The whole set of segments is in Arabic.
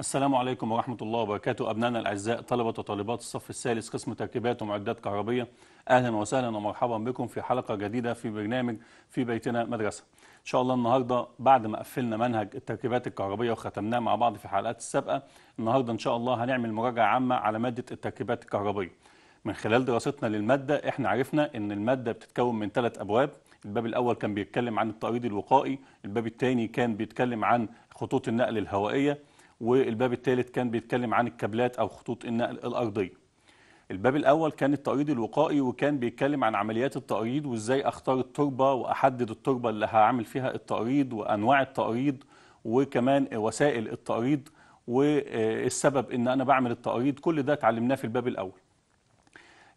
السلام عليكم ورحمة الله وبركاته أبنائنا الأعزاء طلبة وطالبات الصف الثالث قسم تركيبات ومعدات كهربية أهلا وسهلا ومرحبا بكم في حلقة جديدة في برنامج في بيتنا مدرسة إن شاء الله النهاردة بعد ما قفلنا منهج التركيبات الكهربية وختمناه مع بعض في حلقات السابقة النهاردة إن شاء الله هنعمل مراجعة عامة على مادة التركيبات الكهربية من خلال دراستنا للمادة احنا عرفنا ان المادة بتتكون من ثلاث أبواب الباب الأول كان بيتكلم عن التأريض الوقائي الباب الثاني كان بيتكلم عن خطوط النقل الهوائية والباب الثالث كان بيتكلم عن الكابلات أو خطوط النقل الأرضية الباب الأول كان التقريض الوقائي وكان بيتكلم عن عمليات التقريض وإزاي أختار التربة وأحدد التربة اللي هعمل فيها التقريض وأنواع التقريض وكمان وسائل التقريض والسبب ان انا بعمل التقريض كل ده اتعلمناه في الباب الاول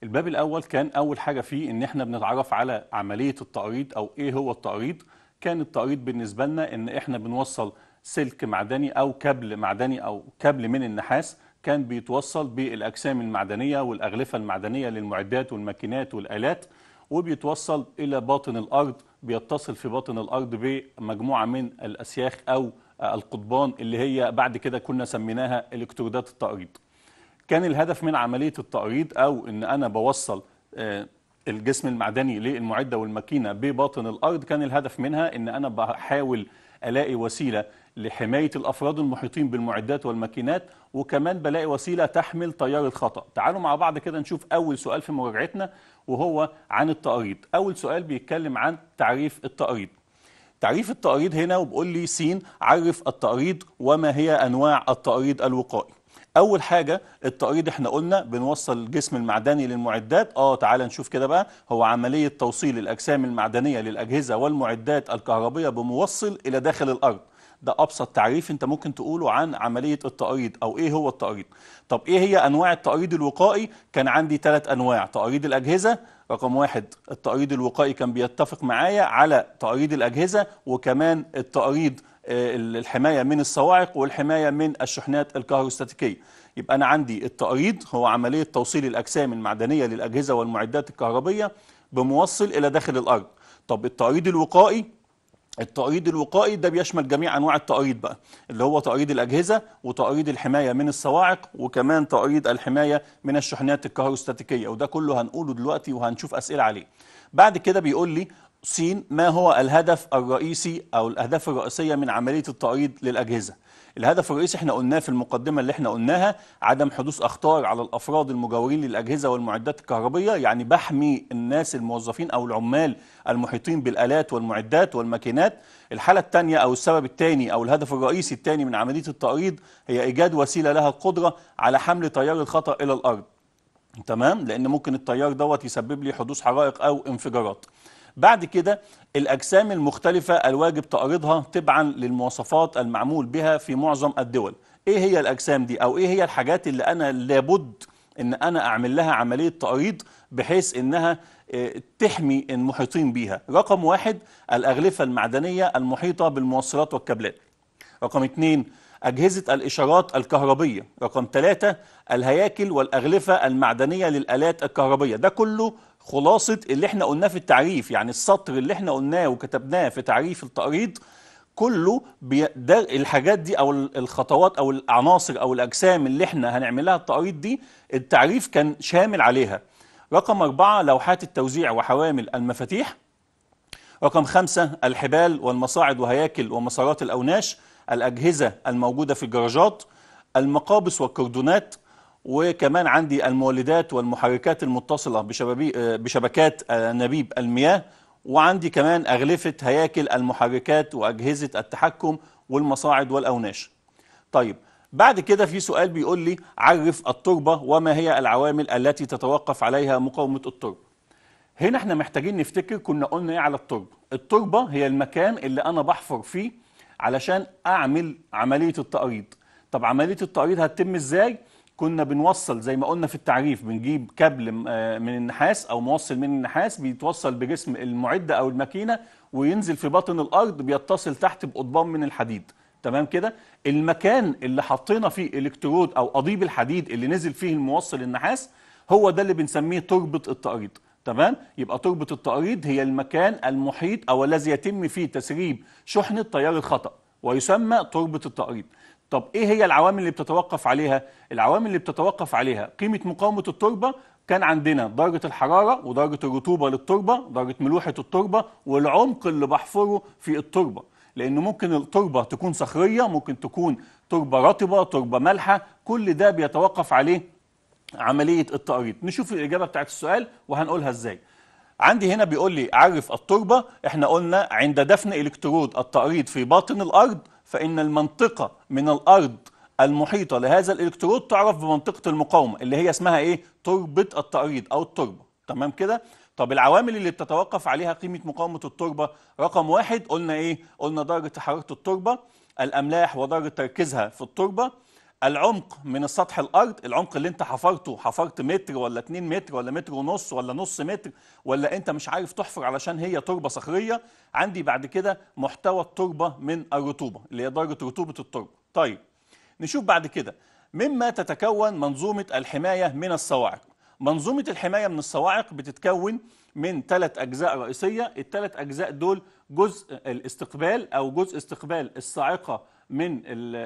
الباب الاول كان اول حاجه فيه ان احنا بنتعرف على عمليه التقريض او ايه هو التقريض كان التقريض بالنسبه لنا ان احنا بنوصل سلك معدني أو كابل معدني أو كابل من النحاس كان بيتوصل بالأجسام المعدنية والأغلفة المعدنية للمعدات والماكينات والآلات وبيتوصل إلى باطن الأرض بيتصل في باطن الأرض بمجموعة من الأسياخ أو القضبان اللي هي بعد كده كنا سميناها الكترودات التأريض كان الهدف من عملية التأريض أو أن أنا بوصل آه، الجسم المعدني للمعدة والماكينة بباطن الأرض كان الهدف منها أن أنا بحاول ألاقي وسيلة لحماية الأفراد المحيطين بالمعدات والماكينات وكمان بلاقي وسيلة تحمل تيار الخطأ تعالوا مع بعض كده نشوف أول سؤال في مراجعتنا وهو عن التقريض أول سؤال بيتكلم عن تعريف التقريض تعريف التقريض هنا وبقول لي سين عرف التقريض وما هي أنواع التقريض الوقائي اول حاجه التقريض احنا قلنا بنوصل الجسم المعدني للمعدات اه تعال نشوف كده بقى هو عمليه توصيل الاجسام المعدنيه للاجهزه والمعدات الكهربيه بموصل الى داخل الارض ده ابسط تعريف انت ممكن تقوله عن عمليه التقريض او ايه هو التقريض طب ايه هي انواع التقريض الوقائي كان عندي ثلاث انواع تقريض الاجهزه رقم واحد التقريض الوقائي كان بيتفق معايا على تقريض الاجهزه وكمان التقريض آه، الحمايه من الصواعق والحمايه من الشحنات الكهروستاتيكيه يبقى انا عندي التقريض هو عمليه توصيل الاجسام المعدنيه للاجهزه والمعدات الكهربيه بموصل الى داخل الارض طب التقريض الوقائي التقريض الوقائي ده بيشمل جميع انواع التقريض بقى اللي هو تقريض الاجهزه وتقريض الحمايه من الصواعق وكمان تقريض الحمايه من الشحنات الكهروستاتيكيه وده كله هنقوله دلوقتي وهنشوف اسئله عليه بعد كده بيقول لي صين ما هو الهدف الرئيسي او الاهداف الرئيسيه من عمليه التقريض للاجهزه الهدف الرئيسي احنا قلناه في المقدمه اللي احنا قلناها عدم حدوث اخطار على الافراد المجاورين للاجهزه والمعدات الكهربيه يعني بحمي الناس الموظفين او العمال المحيطين بالالات والمعدات والماكينات الحاله الثانيه او السبب الثاني او الهدف الرئيسي الثاني من عمليه التقريض هي ايجاد وسيله لها القدره على حمل تيار الخطا الى الارض تمام لان ممكن التيار دوت يسبب لي حدوث حرائق او انفجارات بعد كده الأجسام المختلفة الواجب تعرضها تبعا للمواصفات المعمول بها في معظم الدول إيه هي الأجسام دي أو إيه هي الحاجات اللي أنا لابد ان انا اعمل لها عمليه تقريض بحيث انها آه، تحمي المحيطين بيها رقم واحد الاغلفه المعدنيه المحيطه بالموصلات والكابلات رقم اثنين أجهزة الإشارات الكهربية رقم ثلاثة الهياكل والأغلفة المعدنية للآلات الكهربية ده كله خلاصه اللي احنا قلناه في التعريف يعني السطر اللي احنا قلناه وكتبناه في تعريف التقريض كله ده الحاجات دي او الخطوات او العناصر او الاجسام اللي احنا هنعملها التقريض دي التعريف كان شامل عليها رقم أربعة لوحات التوزيع وحوامل المفاتيح رقم خمسة الحبال والمصاعد وهياكل ومسارات الأوناش الأجهزة الموجودة في الجراجات المقابس والكردونات وكمان عندي المولدات والمحركات المتصلة بشبكات أنابيب المياه وعندي كمان أغلفة هياكل المحركات وأجهزة التحكم والمصاعد والأوناش طيب بعد كده في سؤال بيقول لي عرف التربة وما هي العوامل التي تتوقف عليها مقاومة التربة هنا احنا محتاجين نفتكر كنا قلنا ايه على التربة التربة هي المكان اللي أنا بحفر فيه علشان أعمل عملية التقريض طب عملية التقريض هتتم ازاي؟ كنا بنوصل زي ما قلنا في التعريف بنجيب كابل آه، من النحاس او موصل من النحاس بيتوصل بجسم المعده او الماكينه وينزل في بطن الارض بيتصل تحت بقضبان من الحديد تمام كده المكان اللي حطينا فيه الكترود او قضيب الحديد اللي نزل فيه الموصل النحاس هو ده اللي بنسميه تربه التقريض تمام يبقى تربه التقريض هي المكان المحيط او الذي يتم فيه تسريب شحنه تيار الخطا ويسمى تربه التقريض طب ايه هي العوامل اللي بتتوقف عليها العوامل اللي بتتوقف عليها قيمه مقاومه التربه كان عندنا درجة الحرارة ودرجة الرطوبة للتربة درجة ملوحة التربة والعمق اللي بحفره في التربة لأن ممكن التربة تكون صخرية ممكن تكون تربة رطبة تربة مالحة كل ده بيتوقف عليه عملية التقريض نشوف الإجابة بتاعت السؤال وهنقولها إزاي عندي هنا بيقول لي عرف التربة احنا قلنا عند دفن الكترود التقريض في باطن الأرض فإن المنطقة من الأرض المحيطة لهذا الإلكترود تعرف بمنطقة المقاومة اللي هي اسمها إيه؟ تربة التأريض أو التربة تمام كده؟ طب العوامل اللي بتتوقف عليها قيمة مقاومة التربة رقم واحد قلنا إيه؟ قلنا درجة حرارة التربة الأملاح ودرجة تركيزها في التربة العمق من السطح الارض العمق اللي انت حفرته حفرت متر ولا 2 متر ولا متر ونص ولا نص متر ولا انت مش عارف تحفر علشان هي تربه صخريه عندي بعد كده محتوى التربه من الرطوبه اللي هي درجه رطوبه التربه طيب نشوف بعد كده مما تتكون منظومه الحمايه من الصواعق منظومه الحمايه من الصواعق بتتكون من ثلاث اجزاء رئيسيه الثلاث اجزاء دول جزء الاستقبال او جزء استقبال الصاعقه من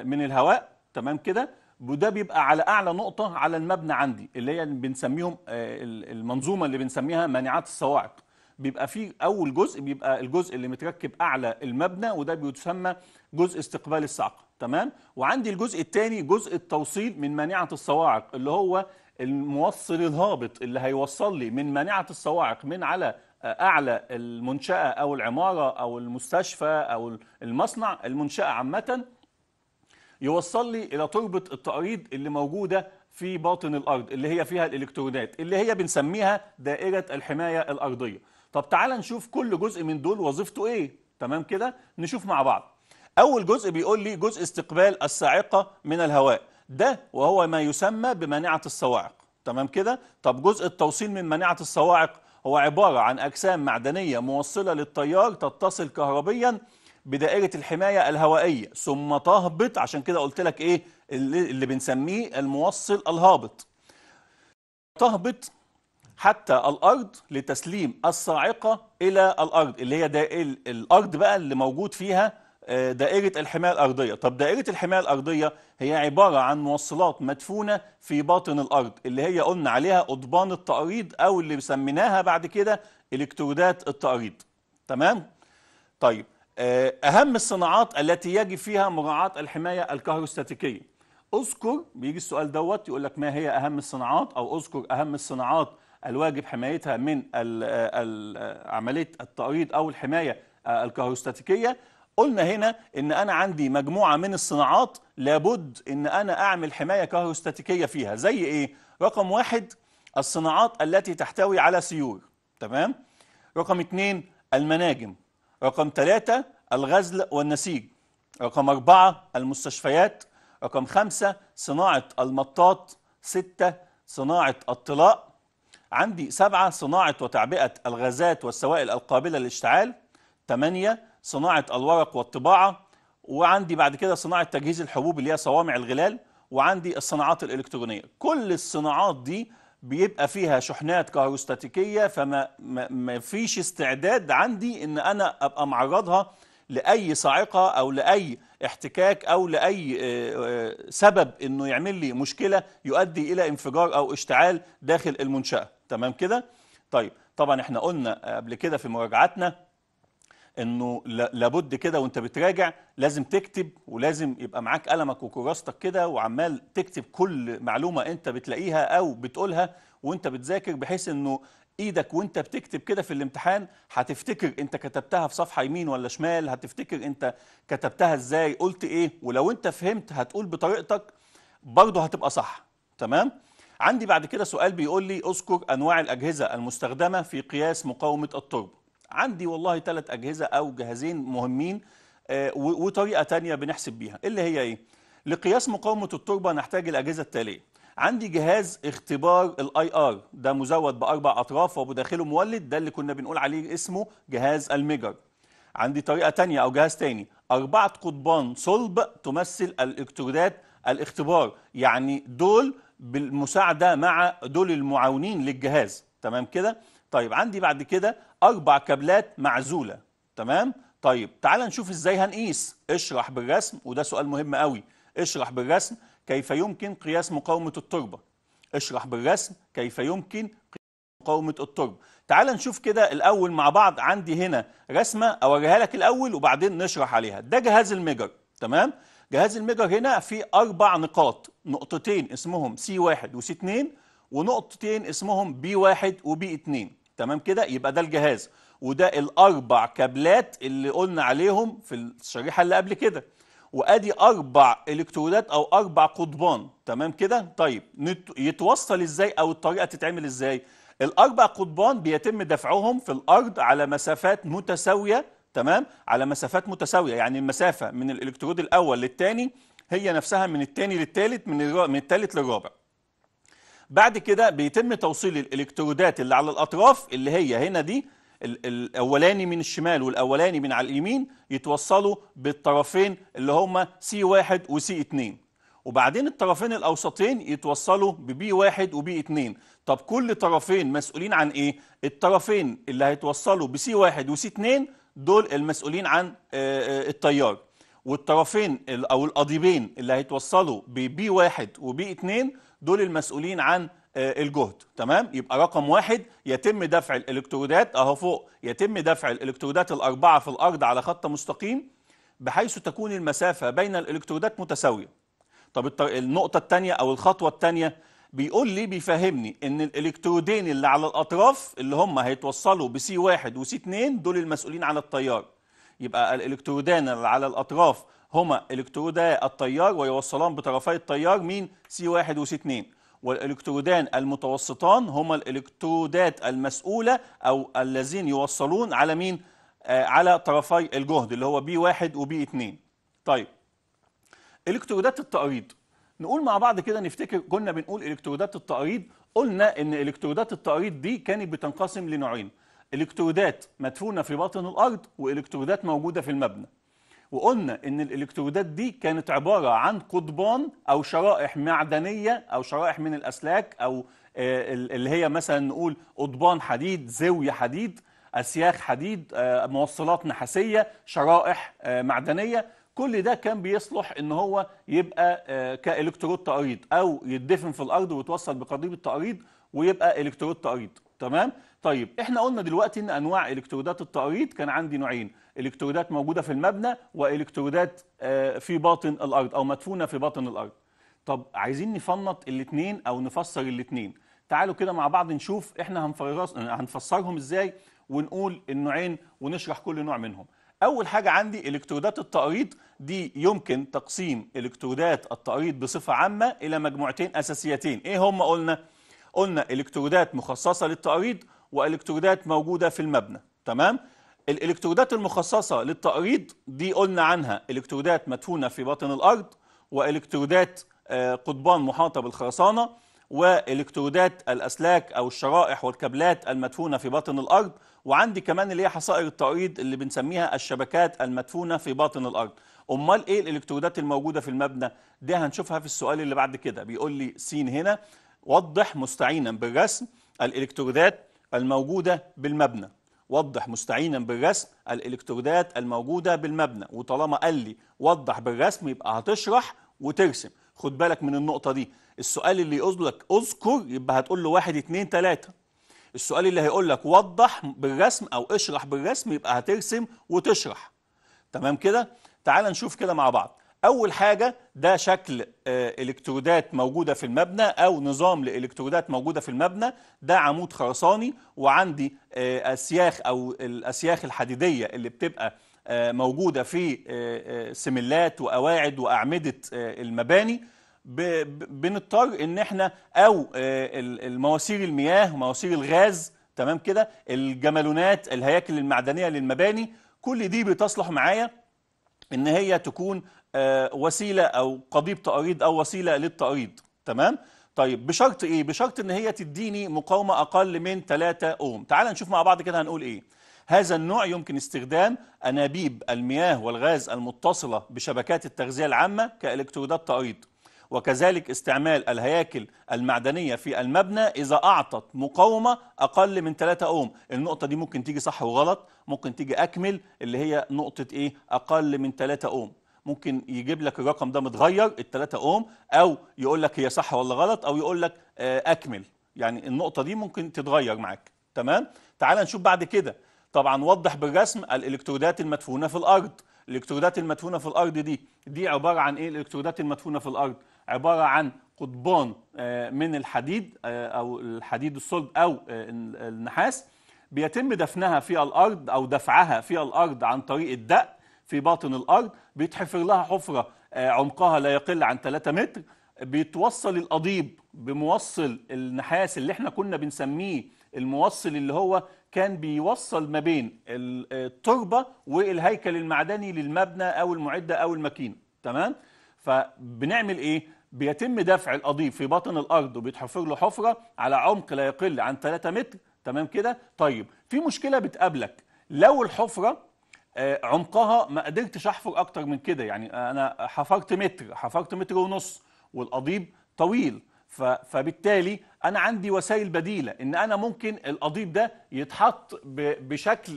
من الهواء تمام كده وده بيبقى على اعلى نقطه على المبنى عندي اللي هي بنسميهم آه، المنظومه اللي بنسميها مانعات الصواعق بيبقى في اول جزء بيبقى الجزء اللي متركب اعلى المبنى وده بيسمى جزء استقبال الصاعقه تمام وعندي الجزء الثاني جزء التوصيل من مانعه الصواعق اللي هو الموصل الهابط اللي هيوصل لي من مانعه الصواعق من على آه، اعلى المنشاه او العماره او المستشفى او المصنع المنشاه عامه يوصل لي الى تربه التقريض اللي موجوده في باطن الارض اللي هي فيها الالكترونات اللي هي بنسميها دائره الحمايه الارضيه طب تعال نشوف كل جزء من دول وظيفته ايه تمام كده نشوف مع بعض اول جزء بيقول لي جزء استقبال الصاعقه من الهواء ده وهو ما يسمى بمانعه الصواعق تمام كده طب جزء التوصيل من مانعه الصواعق هو عباره عن اجسام معدنيه موصله للتيار تتصل كهربيا بدائرة الحماية الهوائية ثم تهبط عشان كده قلت لك ايه اللي بنسميه الموصل الهابط تهبط حتى الارض لتسليم الصاعقة الى الارض اللي هي دائل الارض بقى اللي موجود فيها آه، دائرة الحماية الأرضية طب دائرة الحماية الأرضية هي عبارة عن موصلات مدفونة في باطن الأرض اللي هي قلنا عليها قضبان التقريض أو اللي سميناها بعد كده إلكترودات التقريض تمام؟ طيب آه، أهم الصناعات التي يجب فيها مراعاة الحماية الكهروستاتيكية أذكر بيجي السؤال دوت يقول لك ما هي أهم الصناعات أو أذكر أهم الصناعات الواجب حمايتها من آه، آه، عملية التأريض أو الحماية الكهروستاتيكية قلنا هنا ان انا عندي مجموعه من الصناعات لابد ان انا اعمل حمايه كهروستاتيكيه فيها زي ايه رقم واحد الصناعات التي تحتوي على سيور تمام رقم اتنين المناجم رقم ثلاثة الغزل والنسيج رقم أربعة المستشفيات رقم خمسة صناعة المطاط ستة صناعة الطلاء عندي سبعة صناعة وتعبئة الغازات والسوائل القابلة للاشتعال ثمانية صناعة الورق والطباعة وعندي بعد كده صناعة تجهيز الحبوب اللي هي صوامع الغلال وعندي الصناعات الإلكترونية كل الصناعات دي بيبقى فيها شحنات كهروستاتيكيه فما ما فيش استعداد عندي ان انا ابقى معرضها لاي صاعقه او لاي احتكاك او لاي آه، آه، سبب انه يعمل لي مشكله يؤدي الى انفجار او اشتعال داخل المنشاه تمام كده طيب طبعا احنا قلنا قبل كده في مراجعاتنا انه لابد كده وانت بتراجع لازم تكتب ولازم يبقى معاك قلمك وكراستك كده وعمال تكتب كل معلومه انت بتلاقيها او بتقولها وانت بتذاكر بحيث انه ايدك وانت بتكتب كده في الامتحان هتفتكر انت كتبتها في صفحه يمين ولا شمال هتفتكر انت كتبتها ازاي قلت ايه ولو انت فهمت هتقول بطريقتك برضه هتبقى صح تمام عندي بعد كده سؤال بيقول لي اذكر انواع الاجهزه المستخدمه في قياس مقاومه التربه عندي والله ثلاث أجهزة أو جهازين مهمين آه، وطريقة تانية بنحسب بيها اللي هي إيه؟ لقياس مقاومة التربة نحتاج الأجهزة التالية عندي جهاز اختبار الاي ار ده مزود باربع اطراف وبداخله مولد ده اللي كنا بنقول عليه اسمه جهاز الميجر عندي طريقه تانية او جهاز تاني اربعه قضبان صلب تمثل الالكترودات الاختبار يعني دول بالمساعده مع دول المعاونين للجهاز تمام كده طيب عندي بعد كده أربع كابلات معزولة تمام؟ طيب تعال نشوف إزاي هنقيس اشرح بالرسم وده سؤال مهم قوي اشرح بالرسم كيف يمكن قياس مقاومة التربة اشرح بالرسم كيف يمكن مقاومة التربة تعال نشوف كده الأول مع بعض عندي هنا رسمة أوريها لك الأول وبعدين نشرح عليها ده جهاز المجر تمام؟ جهاز المجر هنا فيه أربع نقاط نقطتين اسمهم سي واحد وسي اتنين ونقطتين اسمهم بي واحد وبي اتنين تمام كده يبقى ده الجهاز وده الاربع كابلات اللي قلنا عليهم في الشريحه اللي قبل كده وادي اربع الكترودات او اربع قضبان تمام كده طيب يتوصل ازاي او الطريقه تتعمل ازاي الاربع قضبان بيتم دفعهم في الارض على مسافات متساويه تمام على مسافات متساويه يعني المسافه من الالكترود الاول للثاني هي نفسها من الثاني للثالث من الثالث للرابع بعد كده بيتم توصيل الالكترودات اللي على الاطراف اللي هي هنا دي الاولاني من الشمال والاولاني من على اليمين يتوصلوا بالطرفين اللي هما سي 1 وسي 2 وبعدين الطرفين الاوسطين يتوصلوا ببي 1 وبي 2 طب كل طرفين مسؤولين عن ايه الطرفين اللي هيتوصلوا بسي 1 وسي 2 دول المسؤولين عن آه، آه، التيار والطرفين او القضيبين اللي هيتوصلوا ببي 1 وبي 2 دول المسؤولين عن آه، الجهد تمام يبقى رقم واحد يتم دفع الالكترودات اهو فوق يتم دفع الالكترودات الاربعه في الارض على خط مستقيم بحيث تكون المسافه بين الالكترودات متساويه طب النقطه الثانيه او الخطوه الثانيه بيقول لي بيفهمني ان الالكترودين اللي على الاطراف اللي هم هيتوصلوا بسي واحد وسي اتنين دول المسؤولين عن التيار يبقى الالكترودان اللي على الاطراف هما الكترودا التيار ويوصلان بطرفي التيار مين سي واحد وسي 2 والالكترودان المتوسطان هما الالكترودات المسؤوله او الذين يوصلون على مين آه على طرفي الجهد اللي هو بي واحد وبي 2 طيب الكترودات التقريض نقول مع بعض كده نفتكر كنا بنقول الكترودات التقريض قلنا ان الكترودات التقريض دي كانت بتنقسم لنوعين الكترودات مدفونه في باطن الارض والكترودات موجوده في المبنى وقلنا ان الالكترودات دي كانت عباره عن قضبان او شرائح معدنيه او شرائح من الاسلاك او آه، اللي هي مثلا نقول قضبان حديد زاويه حديد اسياخ حديد آه، موصلات نحاسيه شرائح آه، معدنيه كل ده كان بيصلح ان هو يبقى كالكترود تقريض او يدفن في الارض ويتوصل بقضيب التقريض ويبقى الكترود تقريض تمام طيب احنا قلنا دلوقتي ان انواع الكترودات التقريض كان عندي نوعين الكترودات موجوده في المبنى والكترودات آه، في باطن الارض او مدفونه في باطن الارض طب عايزين نفنط الاثنين او نفسر الاثنين تعالوا كده مع بعض نشوف احنا هنفسرهم ازاي ونقول النوعين ونشرح كل نوع منهم اول حاجه عندي الكترودات التقريض دي يمكن تقسيم الكترودات التقريض بصفه عامه الى مجموعتين اساسيتين ايه هم قلنا قلنا الكترودات مخصصه للتقريض والكترودات موجوده في المبنى تمام الالكترودات المخصصه للتأريض دي قلنا عنها الكترودات مدفونه في باطن الارض والكترودات آه، قضبان محاطه بالخرسانه والكترودات الاسلاك او الشرائح والكابلات المدفونه في باطن الارض وعندي كمان اللي هي حصائر التأريض اللي بنسميها الشبكات المدفونه في باطن الارض امال ايه الالكترودات الموجوده في المبنى دي هنشوفها في السؤال اللي بعد كده بيقول لي س هنا وضح مستعينا بالرسم الالكترودات الموجوده بالمبنى وضح مستعينا بالرسم الالكترودات الموجوده بالمبنى وطالما قال لي وضح بالرسم يبقى هتشرح وترسم خد بالك من النقطه دي السؤال اللي يقول لك اذكر يبقى هتقول له واحد اتنين تلاته السؤال اللي هيقول لك وضح بالرسم او اشرح بالرسم يبقى هترسم وتشرح تمام كده تعال نشوف كده مع بعض أول حاجة ده شكل آه، إلكترودات موجودة في المبنى أو نظام لإلكترودات موجودة في المبنى ده عمود خرساني وعندي آه، أسياخ أو الأسياخ الحديدية اللي بتبقى آه، موجودة في سملات وأواعد وأعمدة المباني بنضطر ان احنا او المواسير المياه ومواسير الغاز تمام كده الجمالونات الهياكل المعدنيه للمباني كل دي بتصلح معايا ان هي تكون آه، وسيله او قضيب تقريض او وسيله للتقريض تمام طيب بشرط ايه بشرط ان هي تديني مقاومه اقل من 3 اوم تعال نشوف مع بعض كده هنقول ايه هذا النوع يمكن استخدام انابيب المياه والغاز المتصله بشبكات التغذيه العامه كالكترودات تقريض وكذلك استعمال الهياكل المعدنية في المبنى إذا أعطت مقاومة أقل من 3 أوم النقطة دي ممكن تيجي صح وغلط ممكن تيجي أكمل اللي هي نقطة إيه أقل من 3 أوم ممكن يجيب لك الرقم ده متغير 3 اوم او يقول لك هي صح ولا غلط او يقول لك آه، اكمل يعني النقطه دي ممكن تتغير معاك تمام تعال نشوف بعد كده طبعا وضح بالرسم الالكترودات المدفونه في الارض الالكترودات المدفونه في الارض دي دي عباره عن ايه الالكترودات المدفونه في الارض عباره عن قضبان آه، من الحديد آه، او الحديد الصلب او النحاس بيتم دفنها في الارض او دفعها في الارض عن طريق الدق في باطن الارض بيتحفر لها حفرة آه، عمقها لا يقل عن 3 متر بيتوصل القضيب بموصل النحاس اللي احنا كنا بنسميه الموصل اللي هو كان بيوصل ما بين التربة والهيكل المعدني للمبنى أو المعدة أو الماكينة تمام فبنعمل إيه بيتم دفع القضيب في بطن الأرض وبيتحفر له حفرة على عمق لا يقل عن 3 متر تمام كده طيب في مشكلة بتقابلك لو الحفرة آه، عمقها ما قدرتش احفر اكتر من كده يعني انا حفرت متر حفرت متر ونص والقضيب طويل فبالتالي انا عندي وسائل بديله ان انا ممكن القضيب ده يتحط بشكل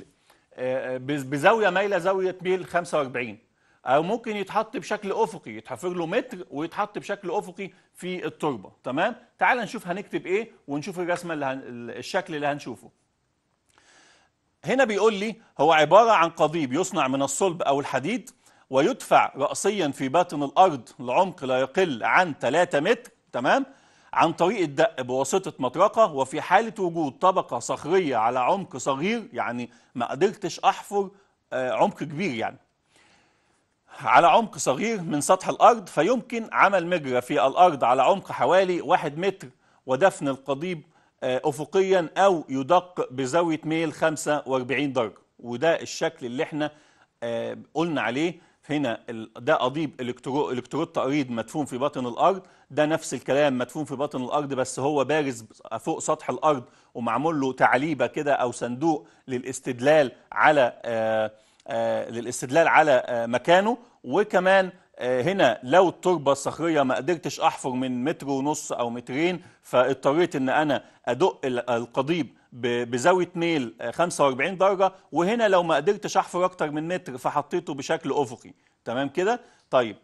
آه، آه، بزاويه مايله زاويه ميل 45 او ممكن يتحط بشكل افقي يتحفر له متر ويتحط بشكل افقي في التربه تمام تعال نشوف هنكتب ايه ونشوف الرسمه اللي هن... الشكل اللي هنشوفه هنا بيقول لي هو عبارة عن قضيب يصنع من الصلب أو الحديد ويدفع رأسيا في باطن الأرض لعمق لا يقل عن 3 متر تمام عن طريق الدق بواسطة مطرقة وفي حالة وجود طبقة صخرية على عمق صغير يعني ما قدرتش أحفر آه، عمق كبير يعني على عمق صغير من سطح الأرض فيمكن عمل مجرى في الأرض على عمق حوالي 1 متر ودفن القضيب آه، افقيا او يدق بزاويه ميل 45 درجه وده الشكل اللي احنا آه، قلنا عليه هنا ده قضيب الكترو الكترود تقريض مدفون في بطن الارض ده نفس الكلام مدفون في بطن الارض بس هو بارز فوق سطح الارض ومعمول له تعليبه كده او صندوق للاستدلال على آه، للاستدلال على مكانه وكمان آه، هنا لو التربة الصخرية ما قدرتش أحفر من متر ونص أو مترين فاضطريت إن أنا أدق القضيب بزاوية ميل 45 آه، درجة وهنا لو ما قدرتش أحفر أكتر من متر فحطيته بشكل أفقي تمام كده؟ طيب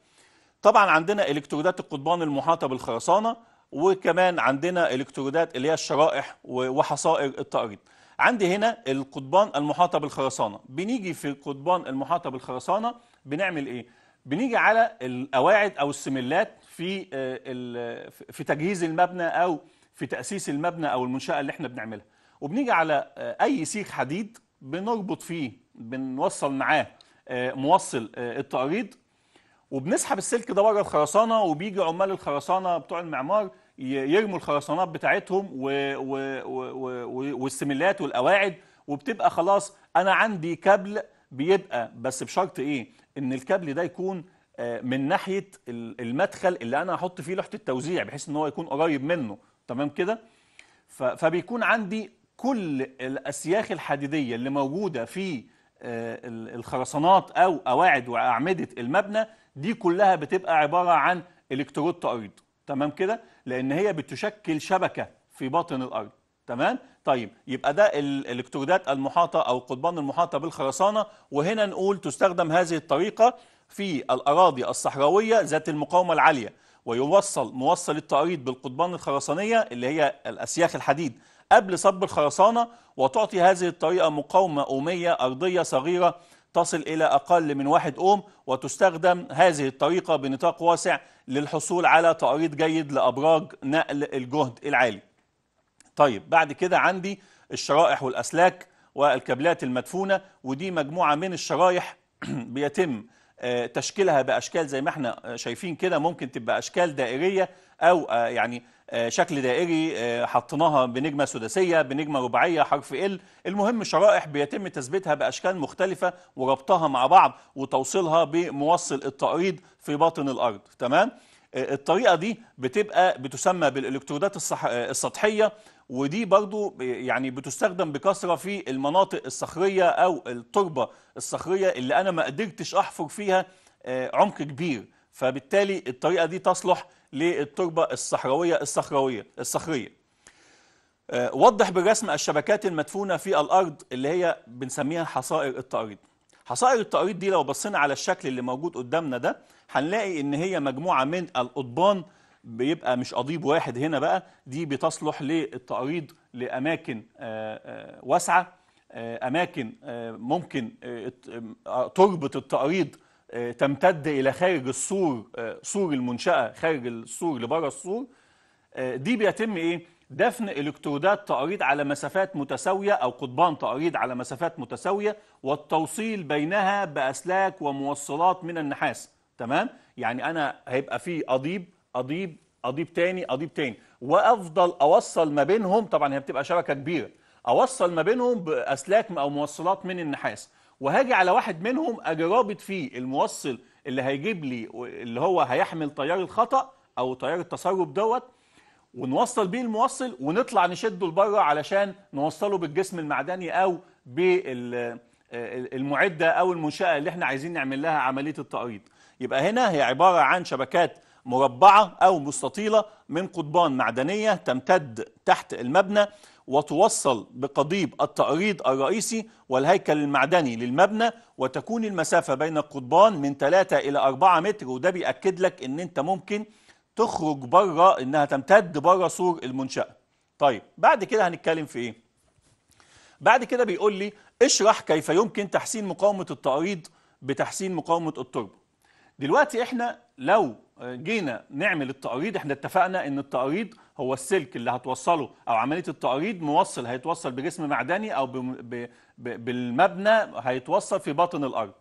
طبعا عندنا إلكترودات القضبان المحاطة بالخرسانة وكمان عندنا إلكترودات اللي هي الشرائح وحصائر التأريض عندي هنا القضبان المحاطة بالخرسانة بنيجي في القضبان المحاطة بالخرسانة بنعمل إيه؟ بنيجي على القواعد او السملات في آه، في تجهيز المبنى او في تاسيس المبنى او المنشاه اللي احنا بنعملها وبنيجي على آه، اي سيخ حديد بنربط فيه بنوصل معاه آه، موصل التقريض وبنسحب السلك ده بره الخرسانه وبيجي عمال الخرسانه بتوع المعمار يرموا الخرسانات بتاعتهم و... و... و... والسملات والقواعد وبتبقى خلاص انا عندي كابل بيبقى بس بشرط ايه ان الكابل ده يكون آه، من ناحيه المدخل اللي انا هحط فيه لوحه التوزيع بحيث ان هو يكون قريب منه تمام كده فبيكون عندي كل الاسياخ الحديديه اللي موجوده في آه، الخرسانات او قواعد واعمده المبنى دي كلها بتبقى عباره عن الكترود تقريض تمام كده لان هي بتشكل شبكه في باطن الارض تمام طيب يبقى ده الالكترودات المحاطة أو القضبان المحاطة بالخرسانة وهنا نقول تستخدم هذه الطريقة في الأراضي الصحراوية ذات المقاومة العالية ويوصل موصل التقريض بالقضبان الخرسانية اللي هي الأسياخ الحديد قبل صب الخرسانة وتعطي هذه الطريقة مقاومة أومية أرضية صغيرة تصل إلى أقل من واحد أوم وتستخدم هذه الطريقة بنطاق واسع للحصول على تقريض جيد لأبراج نقل الجهد العالي طيب بعد كده عندي الشرائح والأسلاك والكابلات المدفونة ودي مجموعة من الشرايح بيتم آه، تشكيلها بأشكال زي ما احنا آه، شايفين كده ممكن تبقى أشكال دائرية أو آه، يعني شكل دائري حطيناها بنجمة سداسية بنجمة رباعية حرف ال المهم شرائح بيتم تثبيتها بأشكال مختلفة وربطها مع بعض وتوصيلها بموصل التقريض في باطن الأرض تمام؟ الطريقة دي بتبقى بتسمى بالإلكترودات السطحية ودي برضو يعني بتستخدم بكثرة في المناطق الصخرية أو التربة الصخرية اللي أنا ما قدرتش أحفر فيها آه، عمق كبير فبالتالي الطريقة دي تصلح للتربة الصحراوية الصخراويه الصخرية آه، وضح بالرسم الشبكات المدفونة في الأرض اللي هي بنسميها حصائر التأريض. حصائر التأريض دي لو بصينا على الشكل اللي موجود قدامنا ده هنلاقي ان هي مجموعة من القضبان بيبقى مش قضيب واحد هنا بقى دي بتصلح للتقريض لأماكن آه، آه، واسعة آه، أماكن ممكن تربة التقريض تمتد إلى خارج السور سور المنشأة خارج السور لبره السور دي بيتم إيه؟ دفن الكترودات تعريض على مسافات متساوية أو قضبان تعريض على مسافات متساوية والتوصيل بينها بأسلاك وموصلات من النحاس تمام؟ يعني أنا هيبقى في قضيب اضيب اضيب تاني اضيب تاني وافضل اوصل ما بينهم طبعا هي بتبقى شبكه كبيره اوصل ما بينهم باسلاك او موصلات من النحاس وهاجي على واحد منهم اجي رابط فيه الموصل اللي هيجيب لي اللي هو هيحمل تيار الخطا او تيار التسرب دوت ونوصل بيه الموصل ونطلع نشده لبره علشان نوصله بالجسم المعدني او بالمعده او المنشاه اللي احنا عايزين نعمل لها عمليه التقريض يبقى هنا هي عباره عن شبكات مربعة أو مستطيلة من قضبان معدنية تمتد تحت المبنى وتوصل بقضيب التأريض الرئيسي والهيكل المعدني للمبنى وتكون المسافة بين القضبان من 3 إلى 4 متر وده بيأكد لك إن أنت ممكن تخرج بره إنها تمتد بره سور المنشأة طيب بعد كده هنتكلم في إيه؟ بعد كده بيقول لي اشرح كيف يمكن تحسين مقاومة التأريض بتحسين مقاومة التربة دلوقتي احنا لو جينا نعمل التقريض احنا اتفقنا ان التقريض هو السلك اللي هتوصله او عمليه التقريض موصل هيتوصل بجسم معدني او بالمبنى هيتوصل في باطن الارض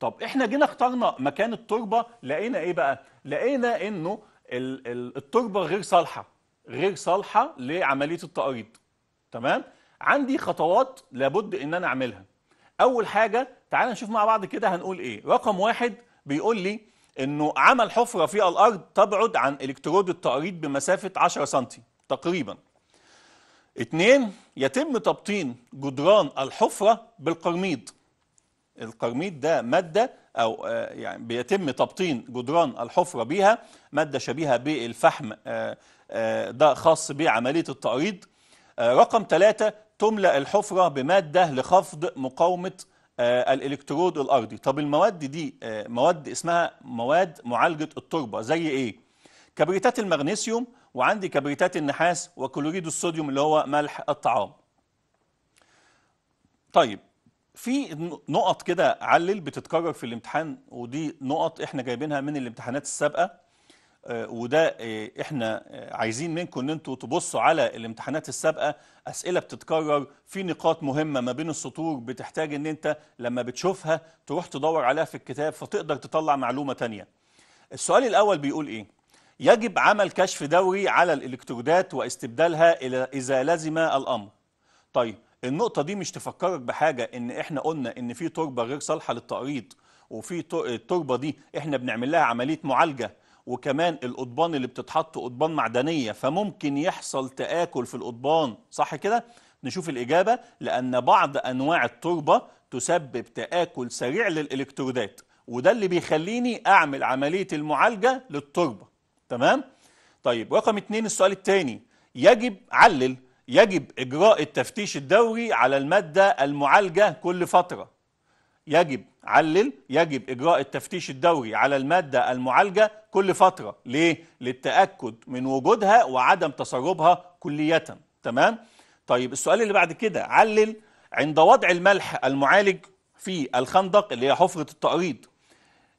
طب احنا جينا اخترنا مكان التربه لقينا ايه بقى لقينا انه التربه غير صالحه غير صالحه لعمليه التقريض تمام عندي خطوات لابد ان انا اعملها اول حاجه تعال نشوف مع بعض كده هنقول ايه رقم واحد بيقول لي انه عمل حفره في الارض تبعد عن الكترود التقريض بمسافه 10 سم تقريبا. اثنين يتم تبطين جدران الحفره بالقرميد. القرميد ده ماده او آه، يعني بيتم تبطين جدران الحفره بها ماده شبيهه بالفحم آه، آه، ده خاص بعمليه التقريض. رقم ثلاثة تملأ الحفرة بمادة لخفض مقاومة آه، الالكترود الارضي طب المواد دي آه، مواد اسمها مواد معالجه التربه زي ايه كبريتات المغنيسيوم وعندي كبريتات النحاس وكلوريد الصوديوم اللي هو ملح الطعام طيب في نقط كده علل بتتكرر في الامتحان ودي نقط احنا جايبينها من الامتحانات السابقه آه، وده آه، احنا آه، عايزين منكم ان انتوا تبصوا على الامتحانات السابقه اسئله بتتكرر في نقاط مهمه ما بين السطور بتحتاج ان انت لما بتشوفها تروح تدور عليها في الكتاب فتقدر تطلع معلومه تانية السؤال الاول بيقول ايه يجب عمل كشف دوري على الالكترودات واستبدالها اذا لزم الامر طيب النقطه دي مش تفكرك بحاجه ان احنا قلنا ان في تربه غير صالحه للتقريض وفي التربه دي احنا بنعمل لها عمليه معالجه وكمان القضبان اللي بتتحط قضبان معدنية فممكن يحصل تآكل في القضبان صح كده؟ نشوف الإجابة لأن بعض أنواع التربة تسبب تآكل سريع للإلكترودات وده اللي بيخليني أعمل عملية المعالجة للتربة تمام؟ طيب رقم اتنين السؤال الثاني يجب علل يجب إجراء التفتيش الدوري على المادة المعالجة كل فترة يجب علل يجب إجراء التفتيش الدوري على المادة المعالجة كل فترة ليه؟ للتأكد من وجودها وعدم تسربها كلية تمام؟ طيب السؤال اللي بعد كده علل عند وضع الملح المعالج في الخندق اللي هي حفرة التأريض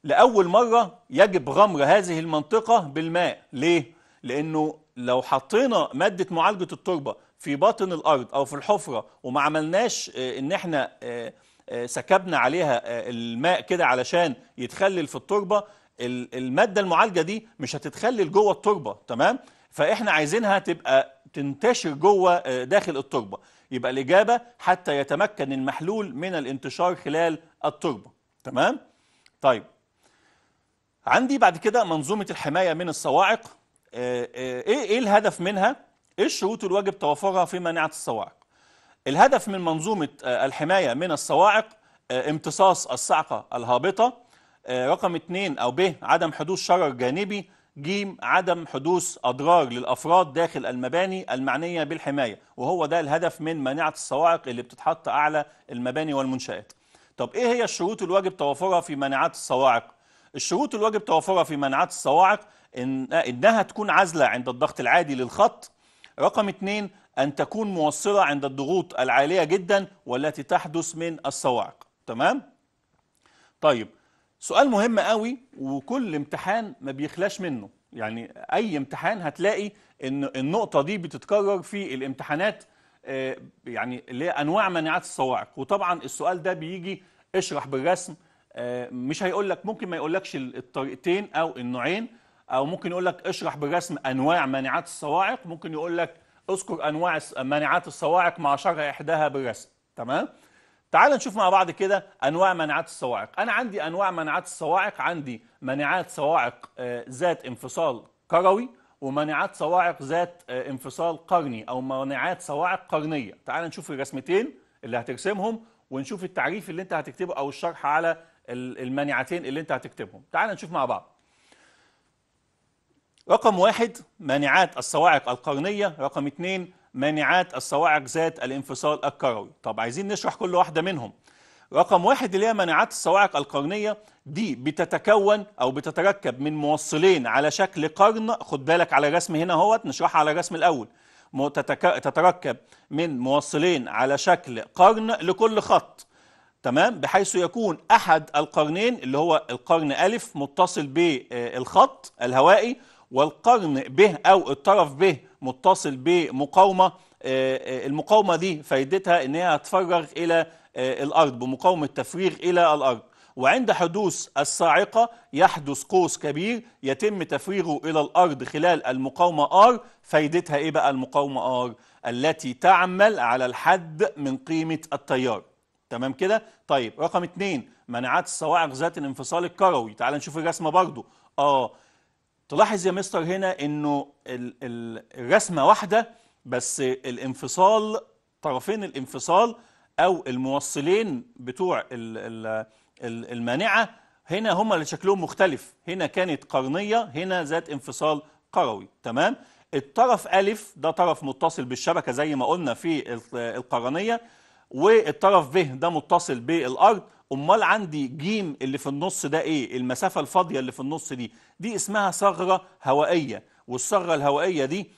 لأول مرة يجب غمر هذه المنطقة بالماء ليه؟ لأنه لو حطينا مادة معالجة التربة في باطن الأرض أو في الحفرة وما عملناش آه، إن إحنا آه، آه، سكبنا عليها آه، الماء كده علشان يتخلل في التربه الماده المعالجه دي مش هتتخلل جوه التربه تمام فاحنا عايزينها تبقى تنتشر جوه آه، داخل التربه يبقى الاجابه حتى يتمكن المحلول من الانتشار خلال التربه تمام طيب عندي بعد كده منظومه الحمايه من الصواعق ايه ايه الهدف منها ايه الشروط الواجب توفرها في مناعه الصواعق الهدف من منظومة آه، الحماية من الصواعق آه، امتصاص الصعقة الهابطة آه، رقم 2 أو ب عدم حدوث شرر جانبي ج عدم حدوث أضرار للأفراد داخل المباني المعنية بالحماية وهو ده الهدف من مانعة الصواعق اللي بتتحط أعلى المباني والمنشآت طب إيه هي الشروط الواجب توفرها في مانعات الصواعق؟ الشروط الواجب توفرها في مانعات الصواعق إن إنها تكون عازلة عند الضغط العادي للخط رقم 2 أن تكون موصلة عند الضغوط العالية جدا والتي تحدث من الصواعق تمام؟ طيب سؤال مهم قوي وكل امتحان ما بيخلاش منه يعني أي امتحان هتلاقي أن النقطة دي بتتكرر في الامتحانات آه، يعني اللي هي أنواع مانعات الصواعق وطبعا السؤال ده بيجي اشرح بالرسم آه، مش هيقول لك ممكن ما يقولكش الطريقتين أو النوعين أو ممكن يقول لك اشرح بالرسم أنواع مانعات الصواعق ممكن يقول لك اذكر انواع مانعات الصواعق مع شرح احداها بالرسم تمام تعال نشوف مع بعض كده انواع مانعات الصواعق انا عندي انواع مانعات الصواعق عندي مانعات صواعق آه، ذات انفصال كروي ومانعات صواعق ذات آه، انفصال قرني او مانعات صواعق قرنيه تعال نشوف الرسمتين اللي هترسمهم ونشوف التعريف اللي انت هتكتبه او الشرح على المانعتين اللي انت هتكتبهم تعال نشوف مع بعض رقم واحد مانعات الصواعق القرنية رقم اتنين مانعات الصواعق ذات الانفصال الكروي طب عايزين نشرح كل واحدة منهم رقم واحد اللي هي مانعات الصواعق القرنية دي بتتكون أو بتتركب من موصلين على شكل قرن خد بالك على الرسم هنا اهوت نشرحها على الرسم الأول تتركب من موصلين على شكل قرن لكل خط تمام بحيث يكون أحد القرنين اللي هو القرن ألف متصل بالخط الهوائي والقرن به أو الطرف به متصل بمقاومة آه، آه، المقاومة دي فايدتها إن هي هتفرغ إلى آه، الأرض بمقاومة تفريغ إلى الأرض وعند حدوث الصاعقة يحدث قوس كبير يتم تفريغه إلى الأرض خلال المقاومة آر فايدتها إيه بقى المقاومة آر التي تعمل على الحد من قيمة التيار تمام كده طيب رقم اتنين مناعات الصواعق ذات الانفصال الكروي تعال نشوف الرسمة برضو آه تلاحظ يا مستر هنا انه الرسمه واحده بس الانفصال طرفين الانفصال او الموصلين بتوع المانعه هنا هما اللي شكلهم مختلف هنا كانت قرنيه هنا ذات انفصال قروي تمام الطرف ألف ده طرف متصل بالشبكة زي ما قلنا في القرنية والطرف ب ده متصل بالأرض امال عندي جيم اللي في النص ده ايه المسافه الفاضيه اللي في النص دي دي اسمها ثغره هوائيه والثغره الهوائيه دي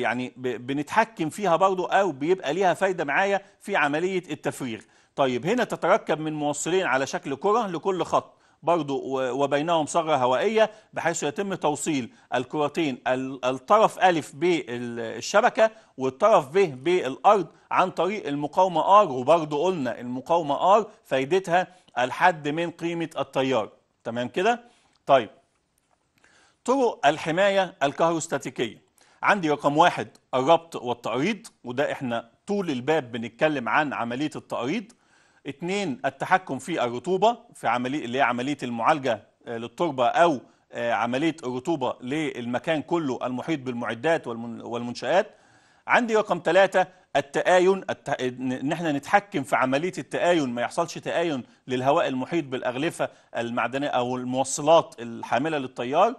يعني بنتحكم فيها برضه او بيبقى ليها فايده معايا في عمليه التفريغ طيب هنا تتركب من موصلين على شكل كره لكل خط برضو وبينهم ثغرة هوائية بحيث يتم توصيل الكرتين الطرف ألف بالشبكة والطرف ب بالأرض عن طريق المقاومة R وبرضو قلنا المقاومة R فايدتها الحد من قيمة التيار تمام كده؟ طيب طرق الحماية الكهروستاتيكية عندي رقم واحد الربط والتأريض وده احنا طول الباب بنتكلم عن عملية التأريض اتنين التحكم في الرطوبة في عملية اللي هي عملية المعالجة آه، للتربة أو آه، عملية الرطوبة للمكان كله المحيط بالمعدات والمنشآت عندي رقم ثلاثة التآين الت... ان احنا نتحكم في عملية التآين ما يحصلش تآين للهواء المحيط بالأغلفة المعدنية أو الموصلات الحاملة للتيار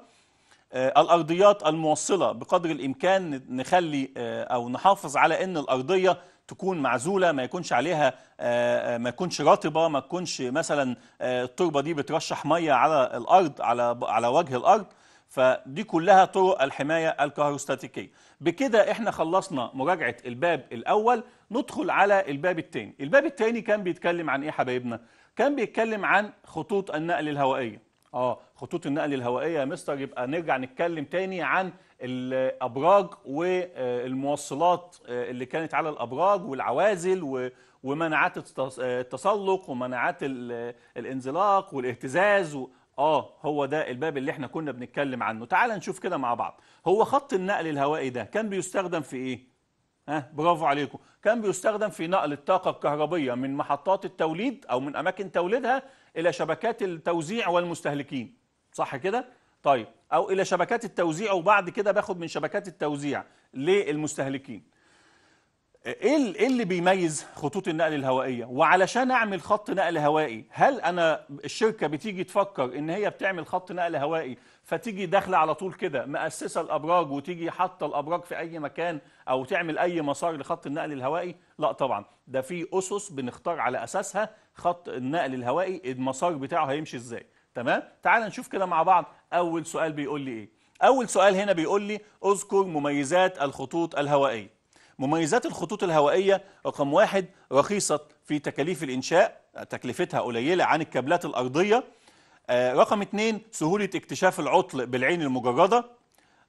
آه، الأرضيات الموصلة بقدر الإمكان نخلي أو نحافظ على أن الأرضية تكون معزوله ما يكونش عليها آه، آه، ما يكونش رطبه ما تكونش مثلا آه، التربه دي بترشح ميه على الارض على على وجه الارض فدي كلها طرق الحمايه الكهروستاتيكيه بكده احنا خلصنا مراجعه الباب الاول ندخل على الباب الثاني الباب الثاني كان بيتكلم عن ايه حبايبنا كان بيتكلم عن خطوط النقل الهوائيه اه خطوط النقل الهوائيه يا مستر يبقى نرجع نتكلم تاني عن الابراج والموصلات آه، اللي كانت على الابراج والعوازل ومناعات آه، التسلق ومناعات آه، الانزلاق والاهتزاز و... اه هو ده الباب اللي احنا كنا بنتكلم عنه تعال نشوف كده مع بعض هو خط النقل الهوائي ده كان بيستخدم في ايه ها برافو عليكم كان بيستخدم في نقل الطاقة الكهربية من محطات التوليد أو من أماكن توليدها إلى شبكات التوزيع والمستهلكين صح كده؟ طيب او الى شبكات التوزيع وبعد كده باخد من شبكات التوزيع للمستهلكين إيه, ايه اللي بيميز خطوط النقل الهوائيه وعلشان اعمل خط نقل هوائي هل انا الشركه بتيجي تفكر ان هي بتعمل خط نقل هوائي فتيجي داخله على طول كده مؤسسه الابراج وتيجي حاطه الابراج في اي مكان او تعمل اي مسار لخط النقل الهوائي لا طبعا ده في اسس بنختار على اساسها خط النقل الهوائي المسار بتاعه هيمشي ازاي تمام تعال نشوف كده مع بعض أول سؤال بيقول لي إيه؟ أول سؤال هنا بيقول لي أذكر مميزات الخطوط الهوائية مميزات الخطوط الهوائية رقم واحد رخيصة في تكاليف الإنشاء تكلفتها قليلة عن الكابلات الأرضية آه، رقم اثنين سهولة اكتشاف العطل بالعين المجردة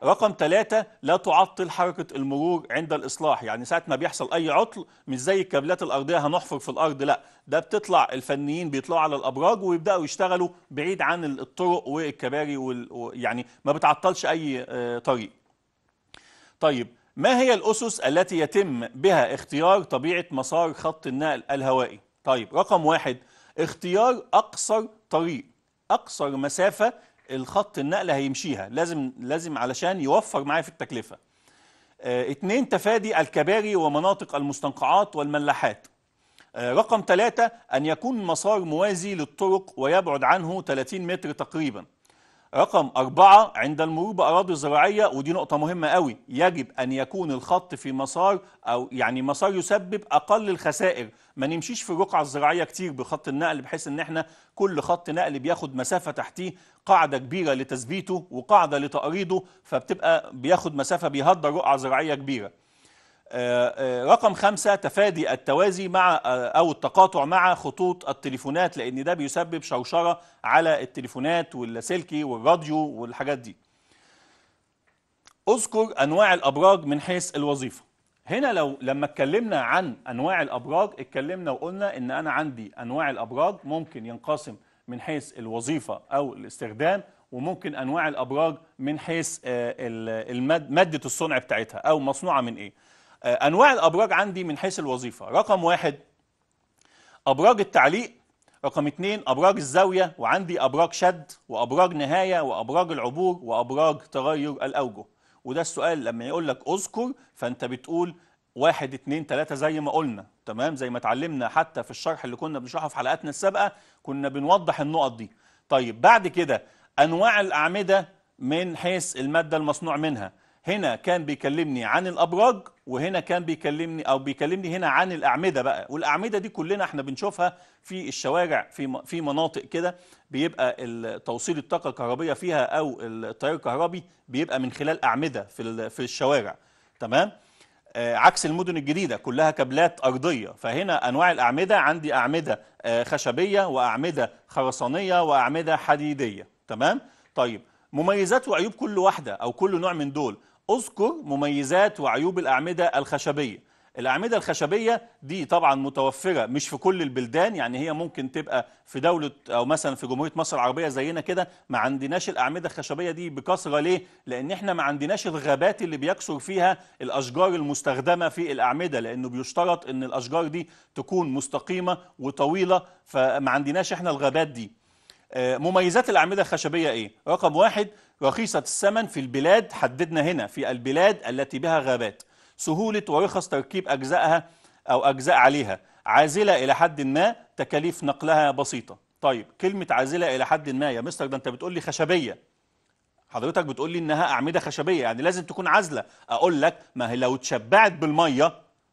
رقم ثلاثة لا تعطل حركة المرور عند الإصلاح يعني ساعة ما بيحصل أي عطل مش زي الكابلات الأرضية هنحفر في الأرض لا ده بتطلع الفنيين بيطلعوا على الأبراج ويبدأوا يشتغلوا بعيد عن الطرق والكباري وال... يعني ما بتعطلش أي آه، طريق طيب ما هي الأسس التي يتم بها اختيار طبيعة مسار خط النقل الهوائي؟ طيب رقم واحد اختيار أقصر طريق أقصر مسافة الخط النقل هيمشيها لازم لازم علشان يوفر معايا في التكلفه آه، اتنين تفادي الكباري ومناطق المستنقعات والملاحات آه، رقم ثلاثة أن يكون مسار موازي للطرق ويبعد عنه 30 متر تقريباً رقم أربعة عند المرور بأراضي زراعية ودي نقطة مهمة قوي يجب أن يكون الخط في مسار أو يعني مسار يسبب أقل الخسائر ما نمشيش في الرقعة الزراعية كتير بخط النقل بحيث أن احنا كل خط نقل بياخد مسافة تحتيه قاعدة كبيرة لتثبيته وقاعدة لتقريضه فبتبقى بياخد مسافة بيهدر رقعة زراعية كبيرة آه، آه، رقم خمسة تفادي التوازي مع آه، أو التقاطع مع خطوط التليفونات لأن ده بيسبب شوشرة على التليفونات واللاسلكي والراديو والحاجات دي أذكر أنواع الأبراج من حيث الوظيفة هنا لو لما اتكلمنا عن أنواع الأبراج اتكلمنا وقلنا إن أنا عندي أنواع الأبراج ممكن ينقسم من حيث الوظيفة أو الاستخدام وممكن أنواع الأبراج من حيث مادة الصنع بتاعتها أو مصنوعة من إيه آه، انواع الابراج عندي من حيث الوظيفه رقم واحد ابراج التعليق رقم اثنين ابراج الزاويه وعندي ابراج شد وابراج نهايه وابراج العبور وابراج تغير الاوجه وده السؤال لما يقول لك اذكر فانت بتقول واحد اتنين تلاتة زي ما قلنا تمام زي ما اتعلمنا حتى في الشرح اللي كنا بنشرحه في حلقاتنا السابقة كنا بنوضح النقط دي طيب بعد كده انواع الاعمدة من حيث المادة المصنوع منها هنا كان بيكلمني عن الابراج وهنا كان بيكلمني او بيكلمني هنا عن الاعمده بقى والاعمده دي كلنا احنا بنشوفها في الشوارع في في مناطق كده بيبقى توصيل الطاقه الكهربيه فيها او التيار الكهربي بيبقى من خلال اعمده في في الشوارع تمام آه، عكس المدن الجديده كلها كابلات ارضيه فهنا انواع الاعمده عندي اعمده آه، خشبيه واعمده خرسانيه واعمده حديديه تمام طيب مميزات وعيوب كل واحده او كل نوع من دول اذكر مميزات وعيوب الأعمدة الخشبية الأعمدة الخشبية دي طبعا متوفرة مش في كل البلدان يعني هي ممكن تبقى في دولة أو مثلا في جمهورية مصر العربية زينا كده ما عندناش الأعمدة الخشبية دي بكثرة ليه؟ لأن احنا ما عندناش الغابات اللي بيكثر فيها الأشجار المستخدمة في الأعمدة لأنه بيشترط أن الأشجار دي تكون مستقيمة وطويلة فما عندناش احنا الغابات دي آه، مميزات الأعمدة الخشبية إيه؟ رقم واحد رخيصة الثمن في البلاد حددنا هنا في البلاد التي بها غابات سهولة ورخص تركيب أجزائها أو أجزاء عليها عازلة إلى حد ما تكاليف نقلها بسيطة طيب كلمة عازلة إلى حد ما يا مستر ده أنت بتقول لي خشبية حضرتك بتقول لي إنها أعمدة خشبية يعني لازم تكون عازلة أقول لك ما هي لو تشبعت بالمية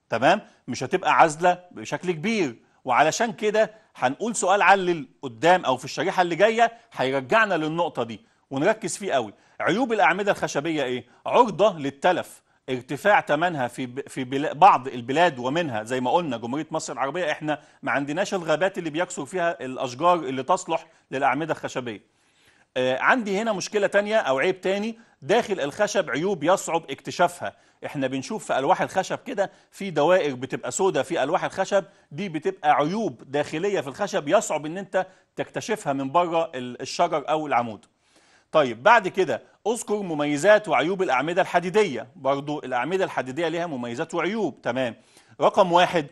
تمام مش هتبقى عازلة بشكل كبير وعلشان كده هنقول سؤال علل قدام أو في الشريحة اللي جاية هيرجعنا للنقطة دي ونركز فيه قوي عيوب الأعمدة الخشبية إيه؟ عرضة للتلف ارتفاع ثمنها في ب... في بعض البلاد ومنها زي ما قلنا جمهوريه مصر العربيه احنا ما عندناش الغابات اللي بيكثر فيها الاشجار اللي تصلح للاعمده الخشبيه. آه عندي هنا مشكله تانية او عيب تاني داخل الخشب عيوب يصعب اكتشافها، احنا بنشوف في الواح الخشب كده في دوائر بتبقى سودة في الواح الخشب دي بتبقى عيوب داخليه في الخشب يصعب ان انت تكتشفها من بره الشجر او العمود. طيب بعد كده اذكر مميزات وعيوب الأعمدة الحديدية برضو الأعمدة الحديدية لها مميزات وعيوب تمام رقم واحد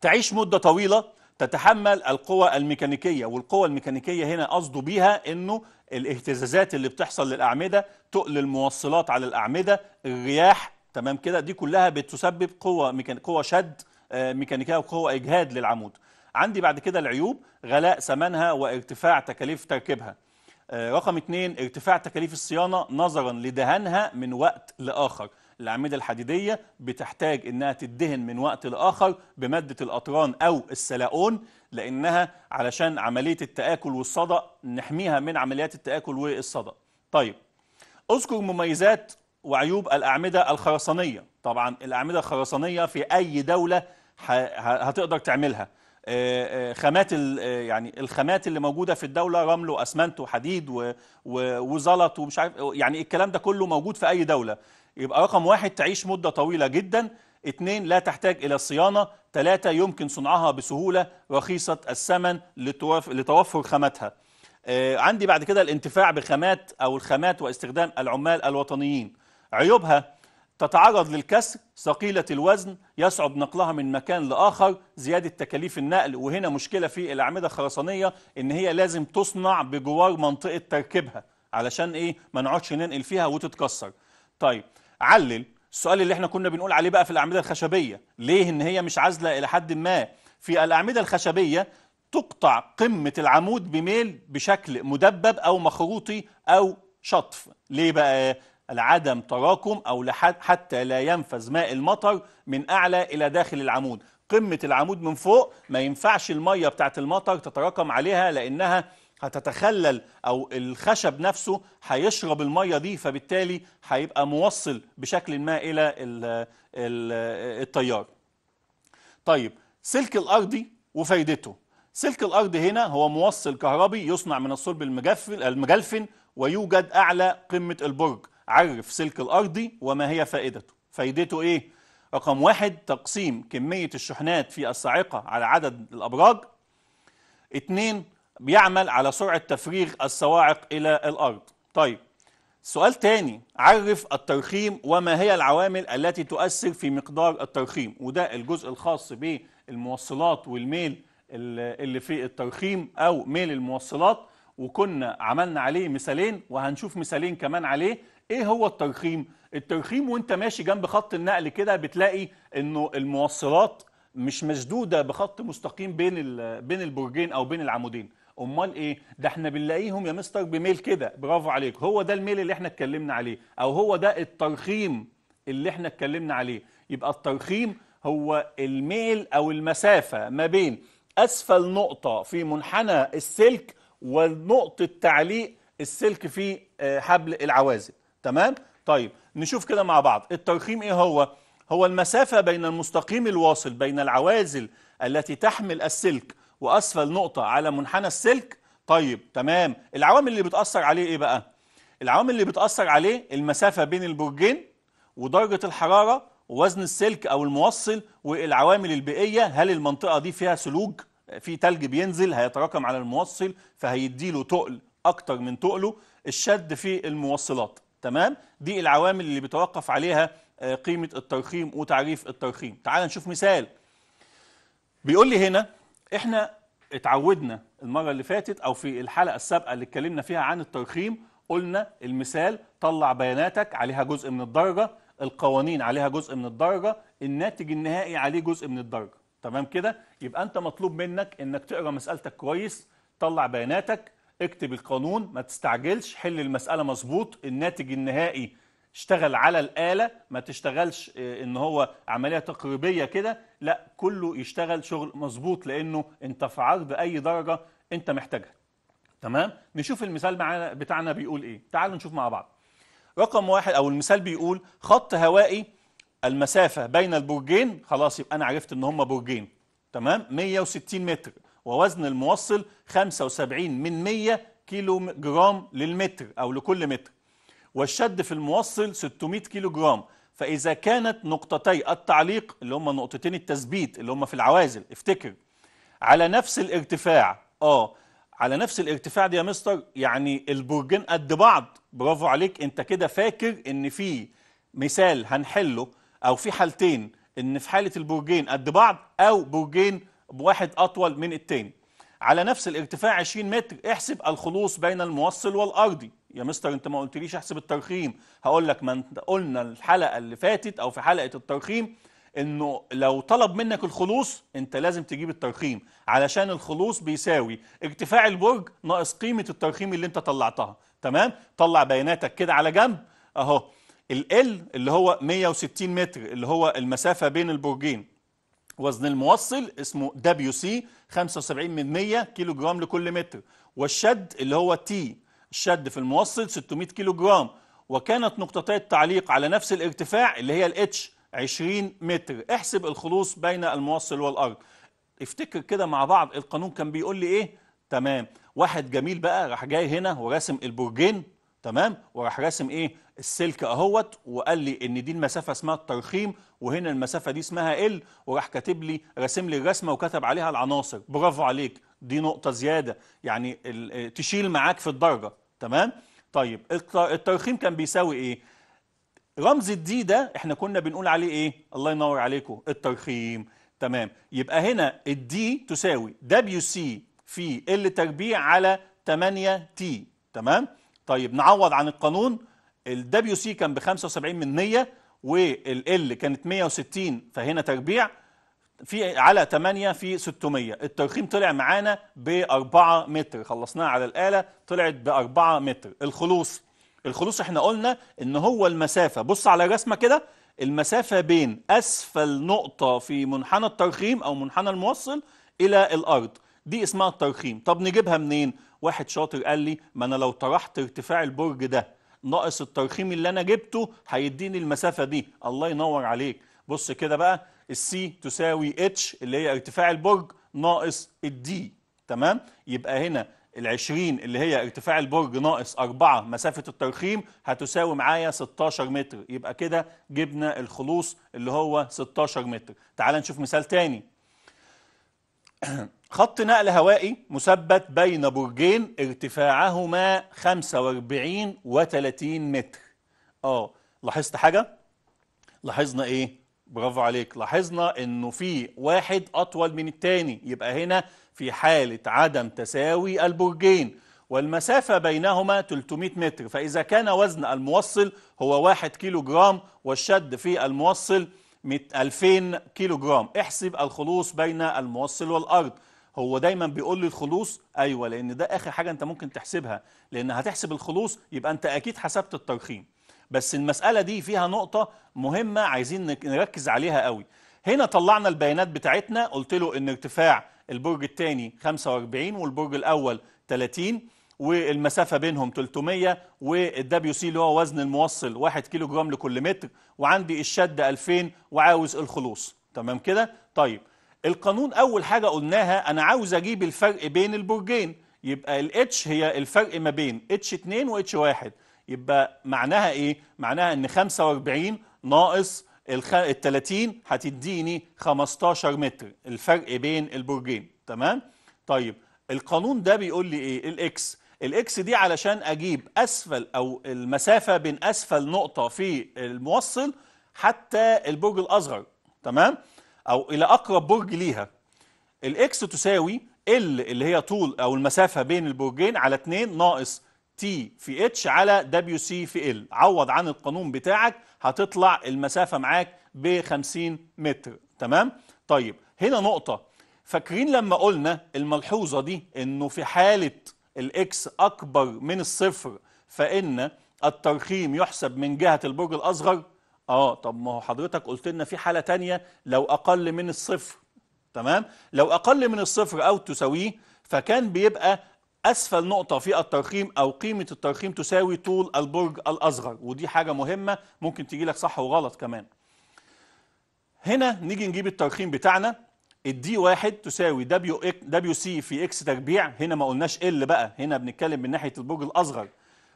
تعيش مدة طويلة تتحمل القوى الميكانيكية والقوى الميكانيكية هنا قصده بيها أنه الاهتزازات اللي بتحصل للأعمدة تقل الموصلات على الأعمدة الرياح تمام كده دي كلها بتسبب قوى قوى شد آه، ميكانيكية وقوى إجهاد للعمود عندي بعد كده العيوب غلاء ثمنها وارتفاع تكاليف تركيبها آه، رقم اثنين ارتفاع تكاليف الصيانة نظرا لدهنها من وقت لآخر الأعمدة الحديدية بتحتاج إنها تدهن من وقت لآخر بمادة الأطران أو السلاقون لأنها علشان عملية التآكل والصدأ نحميها من عمليات التآكل والصدأ طيب أذكر مميزات وعيوب الأعمدة الخرسانية طبعا الأعمدة الخرسانية في أي دولة هتقدر تعملها آه، آه، خامات آه، يعني الخامات اللي موجوده في الدوله رمل واسمنت وحديد وزلط ومش عارف يعني الكلام ده كله موجود في اي دوله يبقى رقم واحد تعيش مده طويله جدا اثنين لا تحتاج الى صيانه ثلاثه يمكن صنعها بسهوله رخيصه الثمن لتوفر خاماتها عندي بعد كده الانتفاع بخامات او الخامات واستخدام العمال الوطنيين عيوبها تتعرض للكسر ثقيلة الوزن يصعب نقلها من مكان لآخر زيادة تكاليف النقل وهنا مشكلة في الأعمدة الخرسانية إن هي لازم تصنع بجوار منطقة تركيبها علشان إيه ما نقعدش ننقل فيها وتتكسر طيب علل السؤال اللي احنا كنا بنقول عليه بقى في الأعمدة الخشبية ليه إن هي مش عازلة إلى حد ما في الأعمدة الخشبية تقطع قمة العمود بميل بشكل مدبب أو مخروطي أو شطف ليه بقى العدم تراكم أو حتى لا ينفذ ماء المطر من أعلى إلى داخل العمود قمة العمود من فوق ما ينفعش المية بتاعت المطر تتراكم عليها لأنها هتتخلل او الخشب نفسه هيشرب الميه دي فبالتالي هيبقى موصل بشكل ما الى التيار طيب سلك الارضي وفائدته سلك الارض هنا هو موصل كهربي يصنع من الصلب المجفل المجلفن ويوجد اعلى قمه البرج عرف سلك الأرضي وما هي فائدته فائدته إيه؟ رقم واحد تقسيم كمية الشحنات في الصاعقة على عدد الأبراج اتنين بيعمل على سرعة تفريغ الصواعق إلى الأرض طيب سؤال تاني عرف الترخيم وما هي العوامل التي تؤثر في مقدار الترخيم وده الجزء الخاص بالموصلات والميل اللي في الترخيم أو ميل الموصلات وكنا عملنا عليه مثالين وهنشوف مثالين كمان عليه ايه هو الترخيم الترخيم وانت ماشي جنب خط النقل كده بتلاقي انه الموصلات مش مشدوده بخط مستقيم بين بين البرجين او بين العمودين امال ايه ده احنا بنلاقيهم يا مستر بميل كده برافو عليك هو ده الميل اللي احنا اتكلمنا عليه او هو ده الترخيم اللي احنا اتكلمنا عليه يبقى الترخيم هو الميل او المسافه ما بين اسفل نقطه في منحنى السلك ونقطه تعليق السلك في آه، حبل العوازل تمام طيب نشوف كده مع بعض الترقيم ايه هو هو المسافة بين المستقيم الواصل بين العوازل التي تحمل السلك وأسفل نقطة على منحنى السلك طيب تمام العوامل اللي بتأثر عليه ايه بقى العوامل اللي بتأثر عليه المسافة بين البرجين ودرجة الحرارة ووزن السلك أو الموصل والعوامل البيئية هل المنطقة دي فيها سلوج في تلج بينزل هيتراكم على الموصل فهيديله تقل أكتر من تقله الشد في الموصلات تمام دي العوامل اللي بيتوقف عليها آه، قيمة الترخيم وتعريف الترخيم تعال نشوف مثال بيقول لي هنا احنا اتعودنا المرة اللي فاتت او في الحلقة السابقة اللي اتكلمنا فيها عن الترخيم قلنا المثال طلع بياناتك عليها جزء من الدرجة القوانين عليها جزء من الدرجة الناتج النهائي عليه جزء من الدرجة تمام كده يبقى انت مطلوب منك انك تقرا مسألتك كويس طلع بياناتك اكتب القانون ما تستعجلش حل المسألة مظبوط الناتج النهائي اشتغل على الآلة ما تشتغلش آه، ان هو عملية تقريبية كده لا كله يشتغل شغل مظبوط لانه انت في عرض اي درجة انت محتاجها تمام نشوف المثال معانا بتاعنا بيقول ايه تعالوا نشوف مع بعض رقم واحد او المثال بيقول خط هوائي المسافة بين البرجين خلاص يبقى انا عرفت ان هما برجين تمام 160 متر ووزن الموصل 75 من 100 كيلو جرام للمتر أو لكل متر والشد في الموصل 600 كيلو جرام فإذا كانت نقطتي التعليق اللي هم نقطتين التثبيت اللي هم في العوازل افتكر على نفس الارتفاع اه على نفس الارتفاع دي يا مستر يعني البرجين قد بعض برافو عليك انت كده فاكر ان في مثال هنحله او في حالتين ان في حالة البرجين قد بعض او برجين بواحد أطول من التاني على نفس الارتفاع 20 متر احسب الخلوص بين الموصل والأرضي يا مستر أنت ما قلتليش احسب الترخيم هقول لك ما قلنا الحلقة اللي فاتت أو في حلقة الترخيم انه لو طلب منك الخلوص انت لازم تجيب الترخيم علشان الخلوص بيساوي ارتفاع البرج ناقص قيمه الترخيم اللي انت طلعتها تمام طلع بياناتك كده على جنب اهو ال اللي هو 160 متر اللي هو المسافه بين البرجين وزن الموصل اسمه دبليو سي 75 من 100 كيلو جرام لكل متر والشد اللي هو تي الشد في الموصل 600 كيلو جرام وكانت نقطتي التعليق على نفس الارتفاع اللي هي الاتش 20 متر احسب الخلوص بين الموصل والارض افتكر كده مع بعض القانون كان بيقول لي ايه تمام واحد جميل بقى راح جاي هنا وراسم البرجين تمام وراح راسم ايه السلك اهوت وقال لي ان دي المسافه اسمها الترخيم وهنا المسافه دي اسمها ال وراح كاتب لي راسم لي الرسمه وكتب عليها العناصر برافو عليك دي نقطه زياده يعني آه، تشيل معاك في الدرجه تمام طيب الترخيم كان بيساوي ايه رمز الدي ده احنا كنا بنقول عليه ايه الله ينور عليكم الترخيم تمام يبقى هنا الدي تساوي دبليو سي في ال تربيع على 8 تي تمام طيب نعوض عن القانون الدبليو سي كان ب 75 من 100 والال كانت 160 فهنا تربيع في على 8 في 600 الترخيم طلع معانا ب 4 متر خلصناها على الآلة طلعت ب 4 متر الخلوص الخلوص احنا قلنا ان هو المسافة بص على الرسمة كده المسافة بين أسفل نقطة في منحنى الترخيم أو منحنى الموصل إلى الأرض دي اسمها الترخيم طب نجيبها منين؟ واحد شاطر قال لي ما أنا لو طرحت ارتفاع البرج ده ناقص الترخيم اللي انا جبته هيديني المسافه دي الله ينور عليك بص كده بقى السي تساوي اتش اللي هي ارتفاع البرج ناقص الدي تمام يبقى هنا ال20 اللي هي ارتفاع البرج ناقص 4 مسافة الترخيم هتساوي معايا 16 متر يبقى كده جبنا الخلوص اللي هو 16 متر تعال نشوف مثال تاني خط نقل هوائي مثبت بين برجين ارتفاعهما 45 و30 متر اه لاحظت حاجة؟ لاحظنا ايه؟ برافو عليك لاحظنا انه في واحد اطول من الثاني، يبقى هنا في حالة عدم تساوي البرجين والمسافة بينهما 300 متر فإذا كان وزن الموصل هو 1 كيلو جرام والشد في الموصل 2000 كيلو جرام احسب الخلوص بين الموصل والأرض هو دايما بيقول لي الخلوص ايوه لان ده اخر حاجه انت ممكن تحسبها لان هتحسب الخلوص يبقى انت اكيد حسبت الترخيم بس المساله دي فيها نقطه مهمه عايزين نركز عليها قوي هنا طلعنا البيانات بتاعتنا قلت له ان ارتفاع البرج الثاني 45 والبرج الاول 30 والمسافه بينهم 300 والدبليو سي اللي هو وزن الموصل 1 كيلو جرام لكل متر وعندي الشد 2000 وعاوز الخلوص تمام كده طيب القانون اول حاجه قلناها انا عاوز اجيب الفرق بين البرجين يبقى الاتش هي الفرق ما بين اتش 2 واتش 1 يبقى معناها ايه معناها ان 45 ناقص ال 30 هتديني 15 متر الفرق بين البرجين تمام طيب القانون ده بيقول لي ايه الاكس الاكس دي علشان اجيب اسفل او المسافه بين اسفل نقطه في الموصل حتى البرج الاصغر تمام او الى اقرب برج ليها الاكس تساوي ال اللي هي طول او المسافه بين البرجين على 2 ناقص تي في اتش على دبليو سي في ال عوض عن القانون بتاعك هتطلع المسافه معاك ب 50 متر تمام طيب هنا نقطه فاكرين لما قلنا الملحوظه دي انه في حاله الاكس اكبر من الصفر فان الترخيم يحسب من جهه البرج الاصغر اه طب ما هو حضرتك قلت لنا في حالة تانية لو أقل من الصفر تمام لو أقل من الصفر أو تساويه فكان بيبقى أسفل نقطة في الترقيم أو قيمة الترقيم تساوي طول البرج الأصغر ودي حاجة مهمة ممكن تجي لك صح وغلط كمان هنا نيجي نجيب الترقيم بتاعنا الدي واحد تساوي دبليو دبليو سي في اكس تربيع هنا ما قلناش ال بقى هنا بنتكلم من ناحيه البرج الاصغر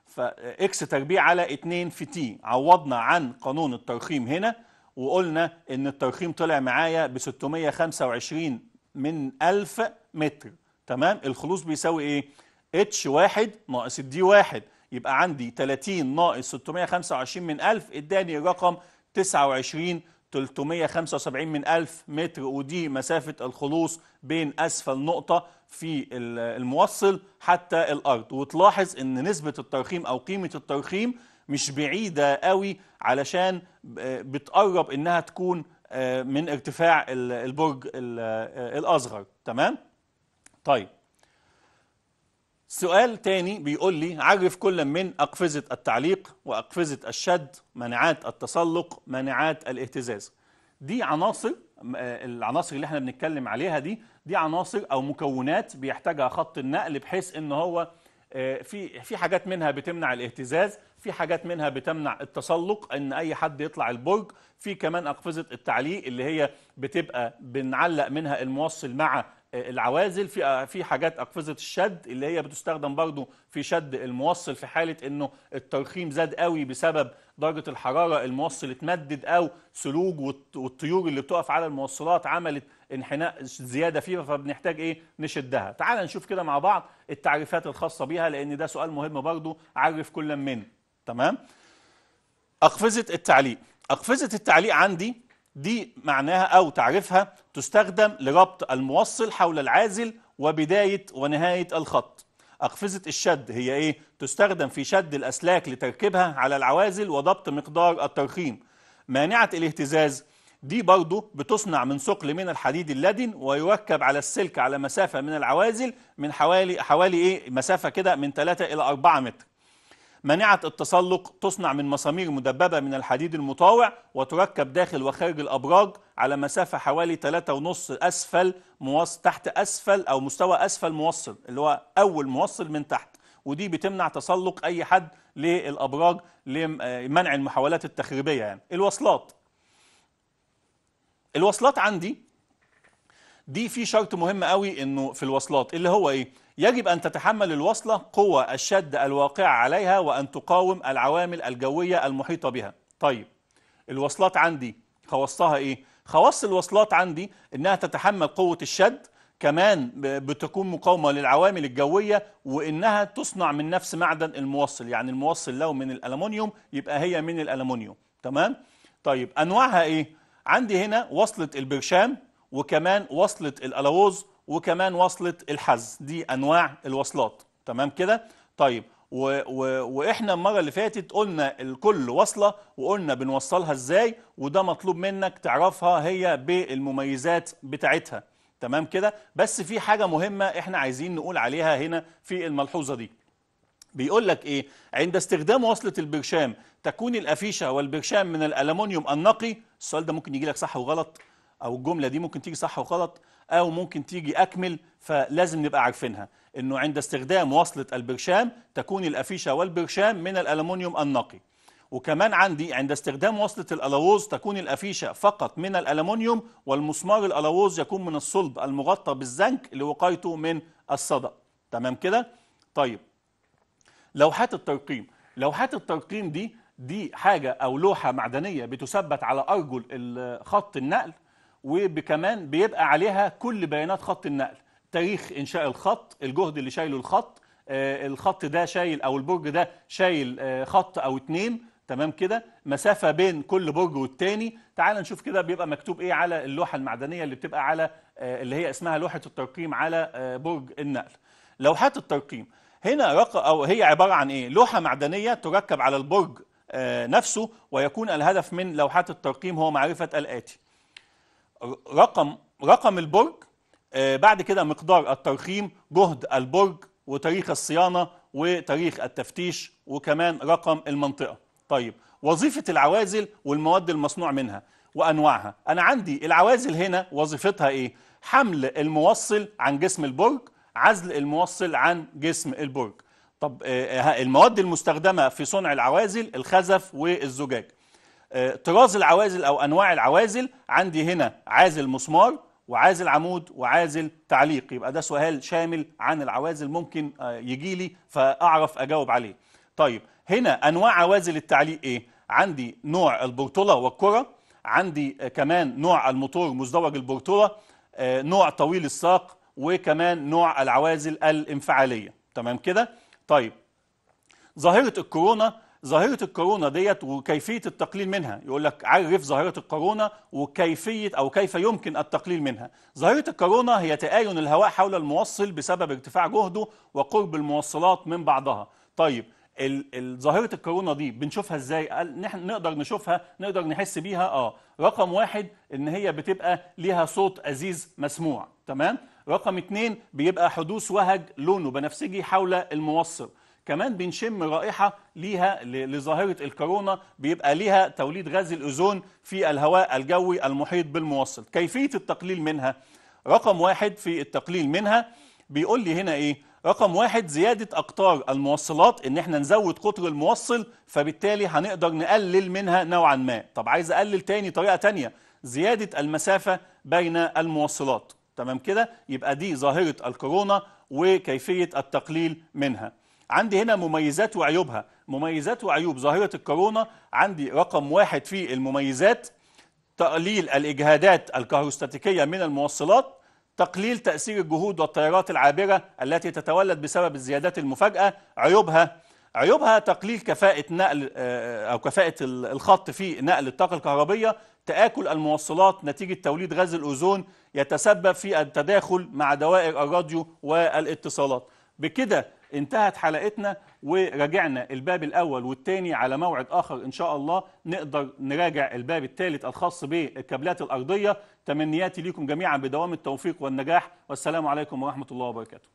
فاكس تربيع على 2 في تي عوضنا عن قانون الترخيم هنا وقلنا ان الترخيم طلع معايا ب 625 من 1000 متر تمام الخلوص بيساوي ايه اتش 1 ناقص الدي 1 يبقى عندي 30 ناقص 625 من 1000 اداني الرقم 29 375 من 1000 متر ودي مسافة الخلوص بين أسفل نقطة في الموصل حتى الأرض وتلاحظ أن نسبة الترخيم أو قيمة الترخيم مش بعيدة قوي علشان بتقرب أنها تكون آه، من ارتفاع البرج آه، الأصغر تمام؟ طيب سؤال تاني بيقول لي عرف كل من أقفزة التعليق وأقفزة الشد مانعات التسلق مانعات الاهتزاز دي عناصر العناصر اللي احنا بنتكلم عليها دي دي عناصر أو مكونات بيحتاجها خط النقل بحيث ان هو آه، في في حاجات منها بتمنع الاهتزاز في حاجات منها بتمنع التسلق ان اي حد يطلع البرج في كمان اقفزه التعليق اللي هي بتبقى بنعلق منها الموصل مع العوازل في في حاجات اقفزه الشد اللي هي بتستخدم برضو في شد الموصل في حاله انه الترخيم زاد قوي بسبب درجه الحراره الموصل اتمدد او سلوج والطيور اللي بتقف على الموصلات عملت انحناء زياده فيها فبنحتاج ايه نشدها تعال نشوف كده مع بعض التعريفات الخاصه بيها لان ده سؤال مهم برضو عرف كل من تمام اقفزه التعليق اقفزه التعليق عندي دي معناها أو تعريفها تستخدم لربط الموصل حول العازل وبداية ونهاية الخط أقفزة الشد هي إيه؟ تستخدم في شد الأسلاك لتركيبها على العوازل وضبط مقدار الترخيم مانعة الاهتزاز دي برضه بتصنع من ثقل من الحديد اللدن ويركب على السلك على مسافة من العوازل من حوالي حوالي إيه مسافة كده من 3 إلى 4 متر مانعة التسلق تصنع من مسامير مدببة من الحديد المطاوع وتركب داخل وخارج الأبراج على مسافة حوالي 3.5 أسفل موصل تحت أسفل أو مستوى أسفل موصل اللي هو أول موصل من تحت ودي بتمنع تسلق أي حد للأبراج لمنع المحاولات التخريبية يعني الوصلات الوصلات عندي دي في شرط مهم قوي انه في الوصلات اللي هو ايه يجب ان تتحمل الوصله قوى الشد الواقعه عليها وان تقاوم العوامل الجويه المحيطه بها طيب الوصلات عندي خواصها ايه خواص الوصلات عندي انها تتحمل قوه الشد كمان بتكون مقاومه للعوامل الجويه وانها تصنع من نفس معدن الموصل يعني الموصل لو من الالومنيوم يبقى هي من الالومنيوم تمام طيب انواعها ايه عندي هنا وصله البرشام وكمان وصلة الالاوز وكمان وصلة الحز دي أنواع الوصلات تمام كده طيب و و واحنا المره اللي فاتت قلنا الكل وصله وقلنا بنوصلها ازاي وده مطلوب منك تعرفها هي بالمميزات بتاعتها تمام كده بس في حاجه مهمه احنا عايزين نقول عليها هنا في الملحوظه دي بيقول لك ايه عند استخدام وصله البرشام تكون الافيشه والبرشام من الالومنيوم النقي السؤال ده ممكن يجي لك صح وغلط او الجمله دي ممكن تيجي صح وغلط او ممكن تيجي اكمل فلازم نبقى عارفينها انه عند استخدام وصله البرشام تكون الافيشه والبرشام من الالومنيوم النقي وكمان عندي عند استخدام وصلة الألووز تكون الأفيشة فقط من الألمونيوم والمسمار الألووز يكون من الصلب المغطى بالزنك لوقايته من الصدأ تمام كده؟ طيب لوحات الترقيم لوحات الترقيم دي دي حاجة أو لوحة معدنية بتثبت على أرجل خط النقل وكمان بيبقى عليها كل بيانات خط النقل تاريخ انشاء الخط الجهد اللي شايله الخط آه، الخط ده شايل او البرج ده شايل آه، خط او اتنين تمام كده مسافة بين كل برج والتاني تعال نشوف كده بيبقى مكتوب ايه على اللوحة المعدنية اللي بتبقى على آه، اللي هي اسمها لوحة الترقيم على برج النقل لوحات الترقيم هنا رق او هي عبارة عن ايه لوحة معدنية تركب على البرج نفسه ويكون الهدف من لوحات الترقيم هو معرفة الآتي رقم رقم البرج آه، بعد كده مقدار الترخيم جهد البرج وتاريخ الصيانه وتاريخ التفتيش وكمان رقم المنطقه طيب وظيفه العوازل والمواد المصنوع منها وانواعها انا عندي العوازل هنا وظيفتها ايه حمل الموصل عن جسم البرج عزل الموصل عن جسم البرج طب آه، آه، المواد المستخدمه في صنع العوازل الخزف والزجاج آه، طراز العوازل أو أنواع العوازل عندي هنا عازل مسمار وعازل عمود وعازل تعليق يبقى ده سؤال شامل عن العوازل ممكن آه، يجي لي فأعرف أجاوب عليه طيب هنا أنواع عوازل التعليق إيه؟ عندي نوع البرتولة والكرة عندي آه، كمان نوع الموتور مزدوج البرتولة نوع طويل الساق وكمان نوع العوازل الانفعالية تمام كده؟ طيب ظاهرة الكورونا ظاهره الكورونا ديت وكيفيه التقليل منها يقول لك عرف ظاهره الكورونا وكيفيه او كيف يمكن التقليل منها ظاهره الكورونا هي تآين الهواء حول الموصل بسبب ارتفاع جهده وقرب الموصلات من بعضها طيب ظاهره الكورونا دي بنشوفها ازاي نحن نقدر نشوفها نقدر نحس بيها اه رقم واحد ان هي بتبقى ليها صوت ازيز مسموع تمام رقم اتنين بيبقى حدوث وهج لونه بنفسجي حول الموصل كمان بنشم رائحه ليها لظاهره الكورونا بيبقى ليها توليد غاز الاوزون في الهواء الجوي المحيط بالموصل كيفيه التقليل منها رقم واحد في التقليل منها بيقول لي هنا ايه رقم واحد زيادة أقطار الموصلات إن إحنا نزود قطر الموصل فبالتالي هنقدر نقلل منها نوعا ما طب عايز أقلل تاني طريقة تانية زيادة المسافة بين الموصلات تمام كده يبقى دي ظاهرة الكورونا وكيفية التقليل منها عندي هنا مميزات وعيوبها مميزات وعيوب ظاهرة الكورونا عندي رقم واحد في المميزات تقليل الإجهادات الكهروستاتيكية من الموصلات تقليل تأثير الجهود والتيارات العابرة التي تتولد بسبب الزيادات المفاجئة عيوبها عيوبها تقليل كفاءة نقل آه، أو كفاءة الخط في نقل الطاقة الكهربية تآكل الموصلات نتيجة توليد غاز الأوزون يتسبب في التداخل مع دوائر الراديو والاتصالات بكده انتهت حلقتنا ورجعنا الباب الأول والثاني على موعد آخر إن شاء الله نقدر نراجع الباب الثالث الخاص بالكابلات الأرضية تمنياتي لكم جميعا بدوام التوفيق والنجاح والسلام عليكم ورحمة الله وبركاته